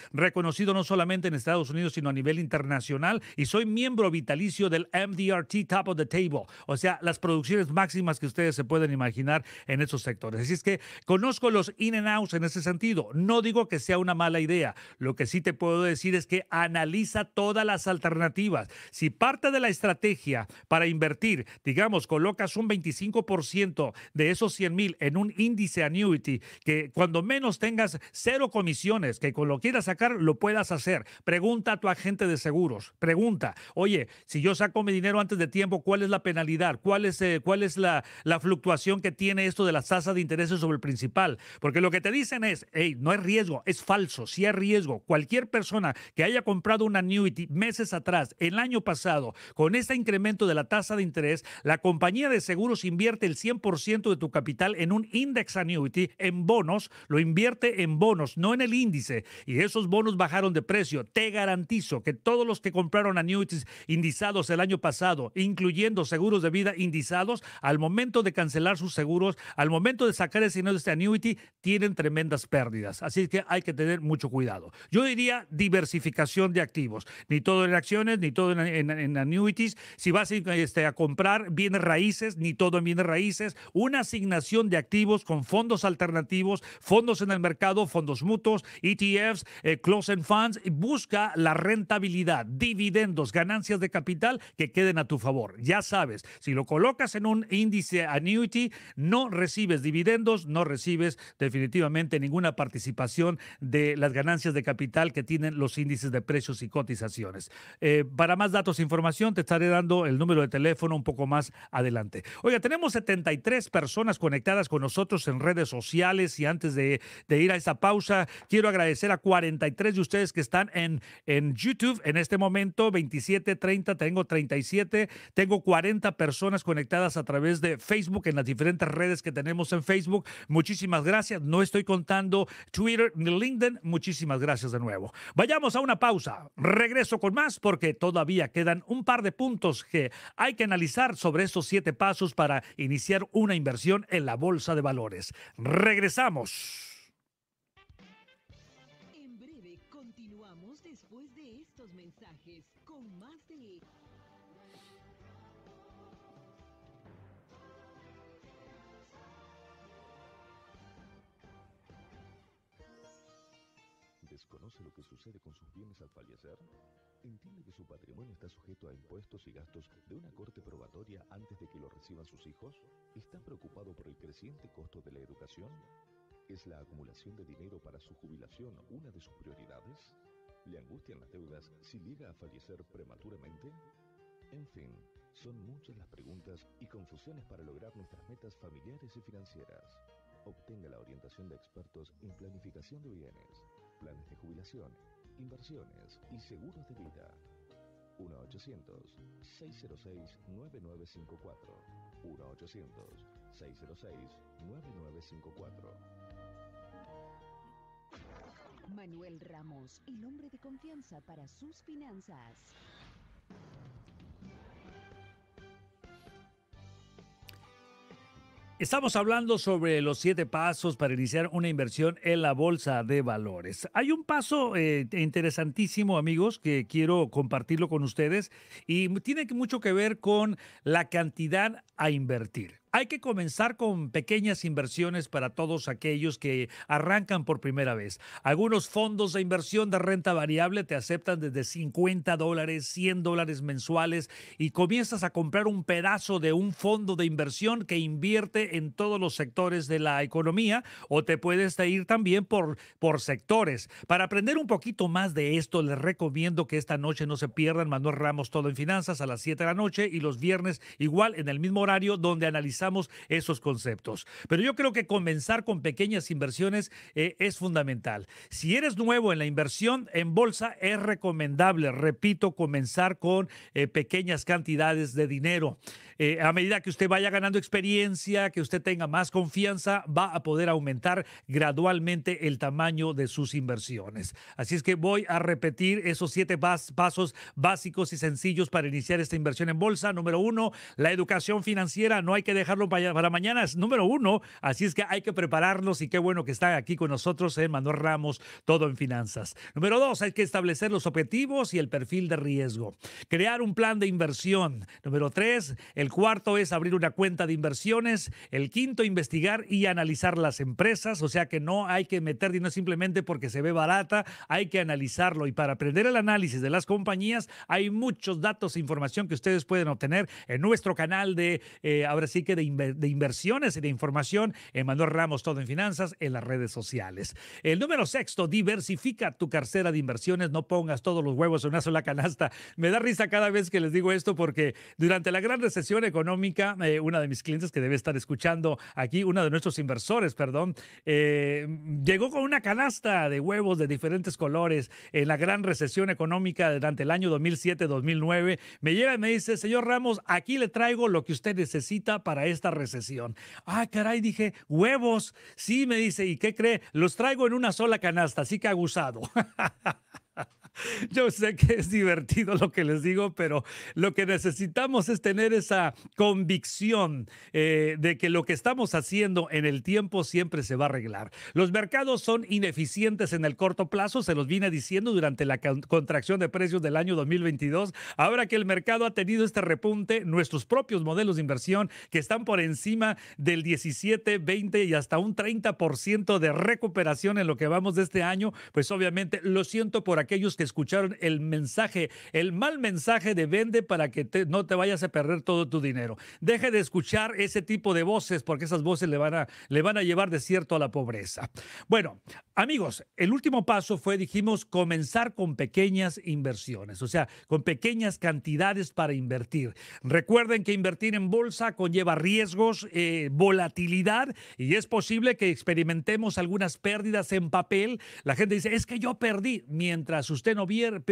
no solamente en Estados Unidos, sino a nivel internacional. Y soy miembro vitalicio del MDRT Top of the Table, o sea, las producciones máximas que ustedes se pueden imaginar en esos sectores. Así es que conozco los in and outs en ese sentido. No digo que sea una mala idea. Lo que sí te puedo decir es que analiza todas las alternativas. Si parte de la estrategia para invertir, digamos, colocas un 25% de esos 100 mil en un índice annuity, que cuando menos tengas cero comisiones, que con lo quieras sacar, lo puedas hacer. Pregunta a tu agente de seguros, pregunta, oye, si yo saco mi dinero antes de tiempo, ¿cuál es la penalidad? ¿Cuál es, eh, cuál es la, fluctuación que tiene esto de las tasas de interés sobre el principal? Porque lo que te dicen es, hey, no es riesgo, es falso, Si hay riesgo. Cualquier persona que haya comprado una annuity meses atrás, el año pasado, con este incremento de la tasa de interés, la compañía de seguros invierte el 100% de tu capital en un index annuity, en bonos, lo invierte en bonos, no en el índice. Y esos bonos van bajaron de precio. Te garantizo que todos los que compraron annuities indizados el año pasado, incluyendo seguros de vida indizados, al momento de cancelar sus seguros, al momento de sacar el dinero de este annuity, tienen tremendas pérdidas. Así que hay que tener mucho cuidado. Yo diría diversificación de activos. Ni todo en acciones, ni todo en, annuities. Si vas este, a comprar bienes raíces, ni todo en bienes raíces. Una asignación de activos con fondos alternativos, fondos en el mercado, fondos mutuos, ETFs, eh, closet. Funds busca la rentabilidad, dividendos, ganancias de capital que queden a tu favor. Ya sabes, si lo colocas en un índice annuity, no recibes dividendos, no recibes definitivamente ninguna participación de las ganancias de capital que tienen los índices de precios y cotizaciones. Eh, para más datos e información, te estaré dando el número de teléfono un poco más adelante. Oiga, tenemos 73 personas conectadas con nosotros en redes sociales y antes de, de ir a esa pausa, quiero agradecer a 43 de ustedes que están en, en YouTube en este momento, 27, 30, tengo 37, tengo 40 personas conectadas a través de Facebook en las diferentes redes que tenemos en Facebook. Muchísimas gracias. No estoy contando Twitter ni LinkedIn. Muchísimas gracias de nuevo. Vayamos a una pausa. Regreso con más porque todavía quedan un par de puntos que hay que analizar sobre estos siete pasos para iniciar una inversión en la bolsa de valores. Regresamos. sucede con sus bienes al fallecer? Entiende que su patrimonio está sujeto a impuestos y gastos de una corte probatoria antes de que lo reciban sus hijos? ¿Está preocupado por el creciente costo de la educación? ¿Es la acumulación de dinero para su jubilación una de sus prioridades? ¿Le angustian las deudas si llega a fallecer prematuramente? En fin, son muchas las preguntas y confusiones para lograr nuestras metas familiares y financieras. Obtenga la orientación de expertos en planificación de bienes, planes de jubilación inversiones y seguros de vida. 1-800-606-9954. 1-800-606-9954. Manuel Ramos, el hombre de confianza para sus finanzas. Estamos hablando sobre los siete pasos para iniciar una inversión en la bolsa de valores. Hay un paso eh, interesantísimo, amigos, que quiero compartirlo con ustedes y tiene mucho que ver con la cantidad a invertir. Hay que comenzar con pequeñas inversiones para todos aquellos que arrancan por primera vez. Algunos fondos de inversión de renta variable te aceptan desde 50 dólares, 100 dólares mensuales y comienzas a comprar un pedazo de un fondo de inversión que invierte en todos los sectores de la economía o te puedes ir también por, por sectores. Para aprender un poquito más de esto, les recomiendo que esta noche no se pierdan Manuel Ramos Todo en Finanzas a las 7 de la noche y los viernes igual en el mismo horario donde analizamos esos conceptos. Pero yo creo que comenzar con pequeñas inversiones eh, es fundamental. Si eres nuevo en la inversión en bolsa, es recomendable, repito, comenzar con eh, pequeñas cantidades de dinero. Eh, a medida que usted vaya ganando experiencia, que usted tenga más confianza, va a poder aumentar gradualmente el tamaño de sus inversiones. Así es que voy a repetir esos siete pasos básicos y sencillos para iniciar esta inversión en bolsa. Número uno, la educación financiera, no hay que dejarlo para mañana, es número uno, así es que hay que prepararnos y qué bueno que está aquí con nosotros eh, Manuel Ramos, todo en finanzas. Número dos, hay que establecer los objetivos y el perfil de riesgo, crear un plan de inversión. Número tres, el el cuarto es abrir una cuenta de inversiones. El quinto, investigar y analizar las empresas. O sea que no hay que meter dinero simplemente porque se ve barata, hay que analizarlo. Y para aprender el análisis de las compañías, hay muchos datos e información que ustedes pueden obtener en nuestro canal de, eh, ahora sí que de, inversiones y de información, en Manuel Ramos, todo en finanzas, en las redes sociales. El número sexto, diversifica tu cartera de inversiones, no pongas todos los huevos en una sola canasta. Me da risa cada vez que les digo esto porque durante la gran recesión, Económica, eh, una de mis clientes que debe estar escuchando aquí, uno de nuestros inversores, perdón, eh, llegó con una canasta de huevos de diferentes colores en la gran recesión económica durante el año 2007-2009. Me llega y me dice, señor Ramos, aquí le traigo lo que usted necesita para esta recesión. Ah, caray, dije, huevos. Sí, me dice, ¿y qué cree? Los traigo en una sola canasta, así que aguzado. Yo sé que es divertido lo que les digo, pero lo que necesitamos es tener esa convicción eh, de que lo que estamos haciendo en el tiempo siempre se va a arreglar. Los mercados son ineficientes en el corto plazo, se los vine diciendo durante la contracción de precios del año 2022. Ahora que el mercado ha tenido este repunte, nuestros propios modelos de inversión que están por encima del 17, 20 y hasta un 30% de recuperación en lo que vamos de este año, pues obviamente lo siento por aquí aquellos que escucharon el mensaje, el mal mensaje de vende para que no te vayas a perder todo tu dinero. Deje de escuchar ese tipo de voces porque esas voces le van a, le van a llevar desierto a la pobreza. Bueno, amigos, el último paso fue, dijimos, comenzar con pequeñas inversiones, o sea, con pequeñas cantidades para invertir. Recuerden que invertir en bolsa conlleva riesgos, eh, volatilidad y es posible que experimentemos algunas pérdidas en papel. La gente dice, es que yo perdí mientras si usted no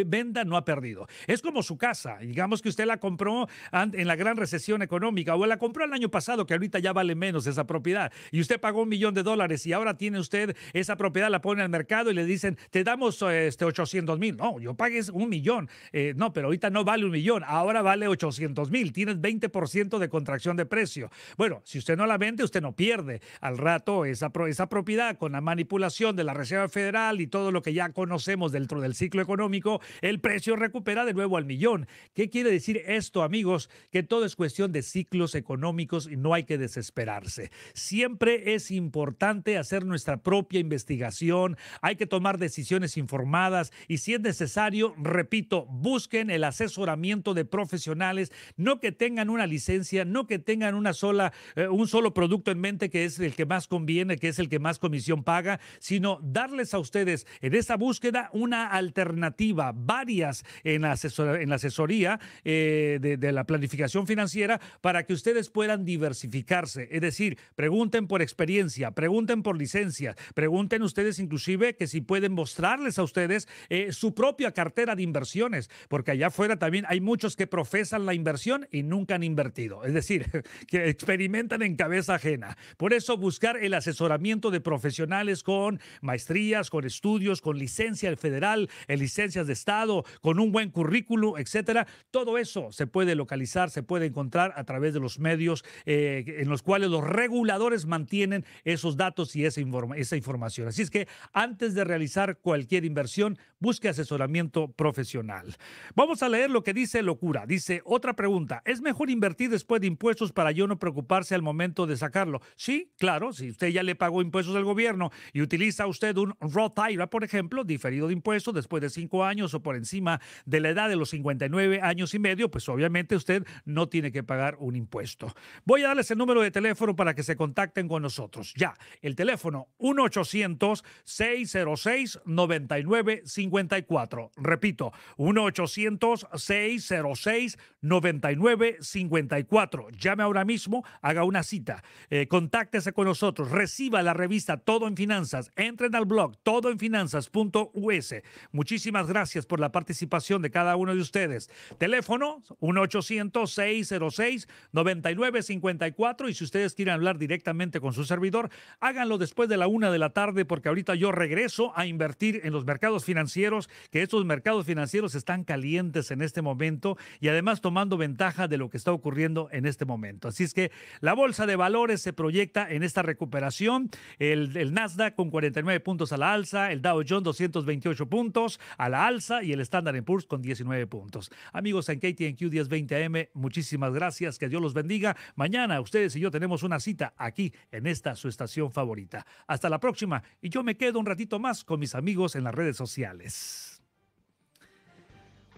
venda, no ha perdido. Es como su casa. Digamos que usted la compró en la gran recesión económica o la compró el año pasado, que ahorita ya vale menos esa propiedad, y usted pagó un millón de dólares y ahora tiene usted esa propiedad, la pone al mercado y le dicen, te damos este, 800 mil. No, yo pagué un millón. Eh, no, pero ahorita no vale un millón, ahora vale 800 mil. Tienes 20% de contracción de precio. Bueno, si usted no la vende, usted no pierde. Al rato, esa, esa propiedad con la manipulación de la Reserva Federal y todo lo que ya conocemos dentro del ciclo económico, el precio recupera de nuevo al millón. ¿Qué quiere decir esto, amigos? Que todo es cuestión de ciclos económicos y no hay que desesperarse. Siempre es importante hacer nuestra propia investigación, hay que tomar decisiones informadas y si es necesario, repito, busquen el asesoramiento de profesionales, no que tengan una licencia, no que tengan una sola, eh, un solo producto en mente que es el que más conviene, que es el que más comisión paga, sino darles a ustedes en esa búsqueda una alternativa, varias en la, en asesoría eh, de, la planificación financiera para que ustedes puedan diversificarse. Es decir, pregunten por experiencia, pregunten por licencia, pregunten ustedes inclusive que si pueden mostrarles a ustedes eh, su propia cartera de inversiones, porque allá afuera también hay muchos que profesan la inversión y nunca han invertido. Es decir, que experimentan en cabeza ajena. Por eso buscar el asesoramiento de profesionales con maestrías, con estudios, con licencia federal en licencias de Estado, con un buen currículum, etcétera. Todo eso se puede localizar, se puede encontrar a través de los medios eh, en los cuales los reguladores mantienen esos datos y esa, esa información. Así es que antes de realizar cualquier inversión, busque asesoramiento profesional. Vamos a leer lo que dice Locura. Dice, otra pregunta, ¿es mejor invertir después de impuestos para yo no preocuparse al momento de sacarlo? Sí, claro, si usted ya le pagó impuestos al gobierno y utiliza usted un Roth IRA, por ejemplo, diferido de impuestos, después de cinco años o por encima de la edad de los 59 años y medio, pues obviamente usted no tiene que pagar un impuesto. Voy a darles el número de teléfono para que se contacten con nosotros. Ya, el teléfono 1-800-606-9954. Repito, 1-800-606-9954. Llame ahora mismo, haga una cita, eh, contáctese con nosotros, reciba la revista Todo en Finanzas, entren al blog todoenfinanzas.us, Muchísimas gracias por la participación de cada uno de ustedes. Teléfono 1-800-606-9954 y si ustedes quieren hablar directamente con su servidor, háganlo después de la una de la tarde porque ahorita yo regreso a invertir en los mercados financieros, que estos mercados financieros están calientes en este momento y además tomando ventaja de lo que está ocurriendo en este momento. Así es que la bolsa de valores se proyecta en esta recuperación, el, el Nasdaq con 49 puntos a la alza, el Dow Jones 228 puntos, a la alza y el en Poor's con 19 puntos. Amigos en KTNQ 1020 m muchísimas gracias, que Dios los bendiga. Mañana ustedes y yo tenemos una cita aquí en esta su estación favorita. Hasta la próxima y yo me quedo un ratito más con mis amigos en las redes sociales.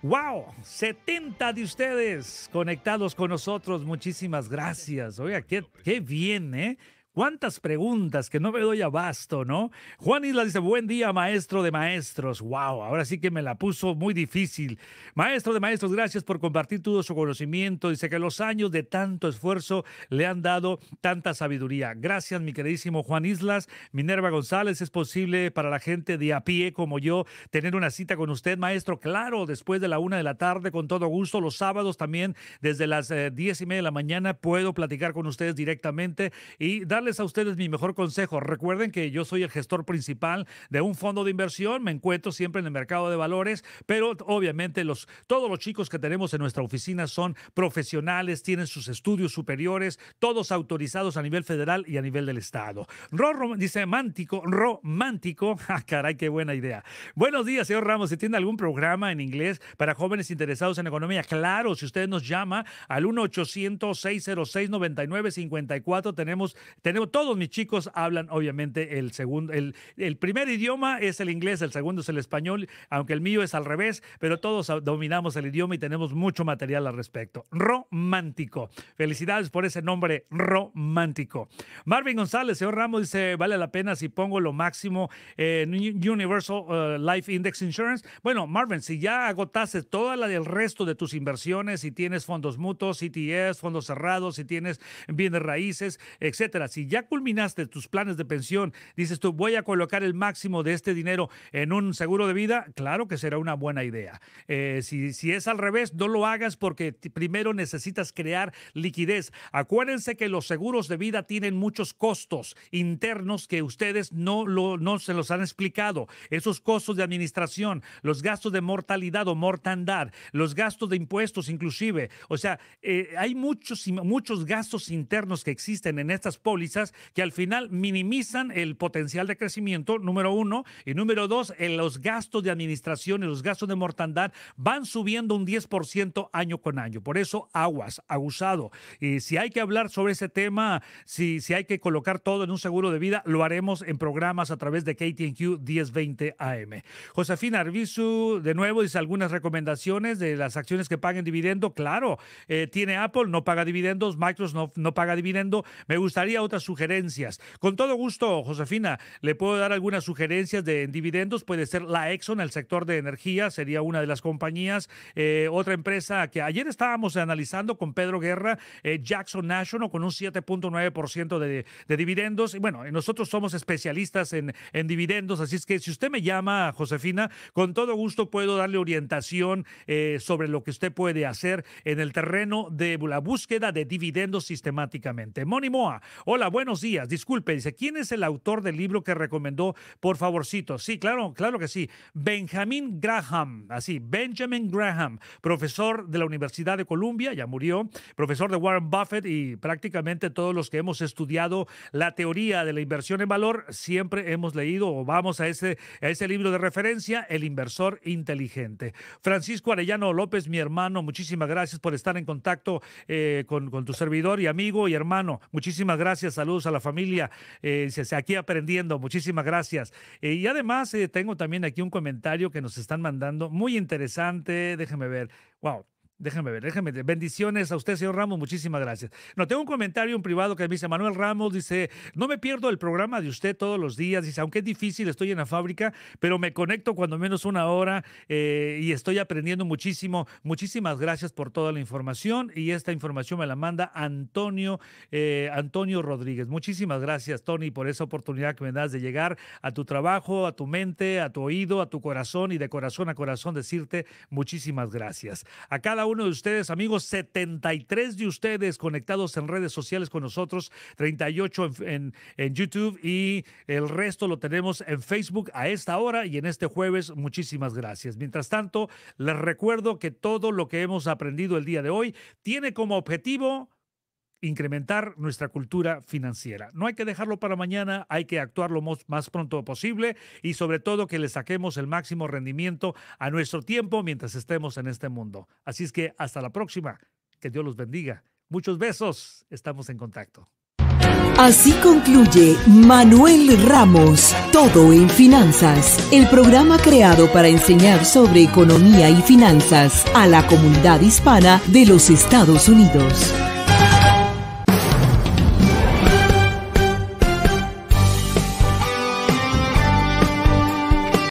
¡Wow! 70 de ustedes conectados con nosotros. Muchísimas gracias. Oiga, qué, qué bien, ¿eh? cuántas preguntas que no me doy abasto, ¿no? Juan Islas dice, buen día, maestro de maestros. Wow, ahora sí que me la puso muy difícil. Maestro de maestros, gracias por compartir todo su conocimiento. Dice que los años de tanto esfuerzo le han dado tanta sabiduría. Gracias, mi queridísimo Juan Islas. Minerva González, ¿es posible para la gente de a pie como yo tener una cita con usted, maestro? Claro, después de la una de la tarde, con todo gusto. Los sábados también, desde las eh, diez y media de la mañana, puedo platicar con ustedes directamente y darle a ustedes mi mejor consejo. Recuerden que yo soy el gestor principal de un fondo de inversión, me encuentro siempre en el mercado de valores, pero obviamente los, todos los chicos que tenemos en nuestra oficina son profesionales, tienen sus estudios superiores, todos autorizados a nivel federal y a nivel del Estado. dice romántico romántico, ah, caray, qué buena idea. Buenos días, señor Ramos, si tiene algún programa en inglés para jóvenes interesados en economía, claro, si usted nos llama al 1 800 606 9954 tenemos todos mis chicos hablan obviamente el segundo, el, primer idioma es el inglés, el segundo es el español, aunque el mío es al revés, pero todos dominamos el idioma y tenemos mucho material al respecto. Romántico. Felicidades por ese nombre, romántico. Marvin González, señor Ramos, dice, vale la pena si pongo lo máximo en Universal eh, Life Index Insurance. Bueno, Marvin, si ya agotaste toda la del resto de tus inversiones, si tienes fondos mutuos, CTS, fondos cerrados, si tienes bienes raíces, etcétera, si ya culminaste tus planes de pensión, dices tú, voy a colocar el máximo de este dinero en un seguro de vida, claro que será una buena idea. Eh, si, es al revés, no lo hagas porque primero necesitas crear liquidez. Acuérdense que los seguros de vida tienen muchos costos internos que ustedes no, no se los han explicado. Esos costos de administración, los gastos de mortalidad o mortandad, los gastos de impuestos inclusive. O sea, eh, hay muchos, muchos gastos internos que existen en estas pólizas que al final minimizan el potencial de crecimiento, número uno, y número dos, en eh, los gastos de administración y los gastos de mortandad van subiendo un 10% año con año. Por eso, aguas, abusado. Y si hay que hablar sobre ese tema, si, si hay que colocar todo en un seguro de vida, lo haremos en programas a través de KT&Q 1020 AM. Josefina Arvizu, de nuevo, dice algunas recomendaciones de las acciones que paguen dividendo. Claro, eh, tiene Apple, no paga dividendos, Microsoft no, no paga dividendo. Me gustaría otra sugerencias. Con todo gusto, Josefina, le puedo dar algunas sugerencias de dividendos. Puede ser la Exxon, el sector de energía, sería una de las compañías. Eh, otra empresa que ayer estábamos analizando con Pedro Guerra, eh, Jackson National, con un 7.9% de, de dividendos. Y bueno, nosotros somos especialistas en, dividendos, así es que si usted me llama, Josefina, con todo gusto puedo darle orientación eh, sobre lo que usted puede hacer en el terreno de la búsqueda de dividendos sistemáticamente. Moni hola buenos días. Disculpe, dice, ¿quién es el autor del libro que recomendó? Por favorcito. Sí, claro, claro que sí. Benjamin Graham, así, Benjamin Graham, profesor de la Universidad de Columbia, ya murió, profesor de Warren Buffett y prácticamente todos los que hemos estudiado la teoría de la inversión en valor, siempre hemos leído o vamos a ese, ese libro de referencia, El inversor inteligente. Francisco Arellano López, mi hermano, muchísimas gracias por estar en contacto eh, con, con tu servidor y amigo y hermano. Muchísimas gracias saludos a la familia. Eh, aquí aprendiendo, muchísimas gracias. Eh, y además eh, tengo también aquí un comentario que nos están mandando, muy interesante, déjeme ver. Wow, Déjenme ver, déjenme ver. Bendiciones a usted, señor Ramos. Muchísimas gracias. No, tengo un comentario en privado que me dice Manuel Ramos. Dice, no me pierdo el programa de usted todos los días. Dice, aunque es difícil, estoy en la fábrica, pero me conecto cuando menos una hora eh, y estoy aprendiendo muchísimo. Muchísimas gracias por toda la información y esta información me la manda Antonio, eh, Antonio Rodríguez. Muchísimas gracias, Tony, por esa oportunidad que me das de llegar a tu trabajo, a tu mente, a tu oído, a tu corazón y de corazón a corazón decirte muchísimas gracias. A cada uno de ustedes, amigos, 73 de ustedes conectados en redes sociales con nosotros, 38 en, en YouTube y el resto lo tenemos en Facebook a esta hora y en este jueves. Muchísimas gracias. Mientras tanto, les recuerdo que todo lo que hemos aprendido el día de hoy tiene como objetivo incrementar nuestra cultura financiera. No hay que dejarlo para mañana, hay que actuar lo más pronto posible y sobre todo que le saquemos el máximo rendimiento a nuestro tiempo mientras estemos en este mundo. Así es que hasta la próxima, que Dios los bendiga. Muchos besos, estamos en contacto. Así concluye Manuel Ramos, Todo en Finanzas, el programa creado para enseñar sobre economía y finanzas a la comunidad hispana de los Estados Unidos.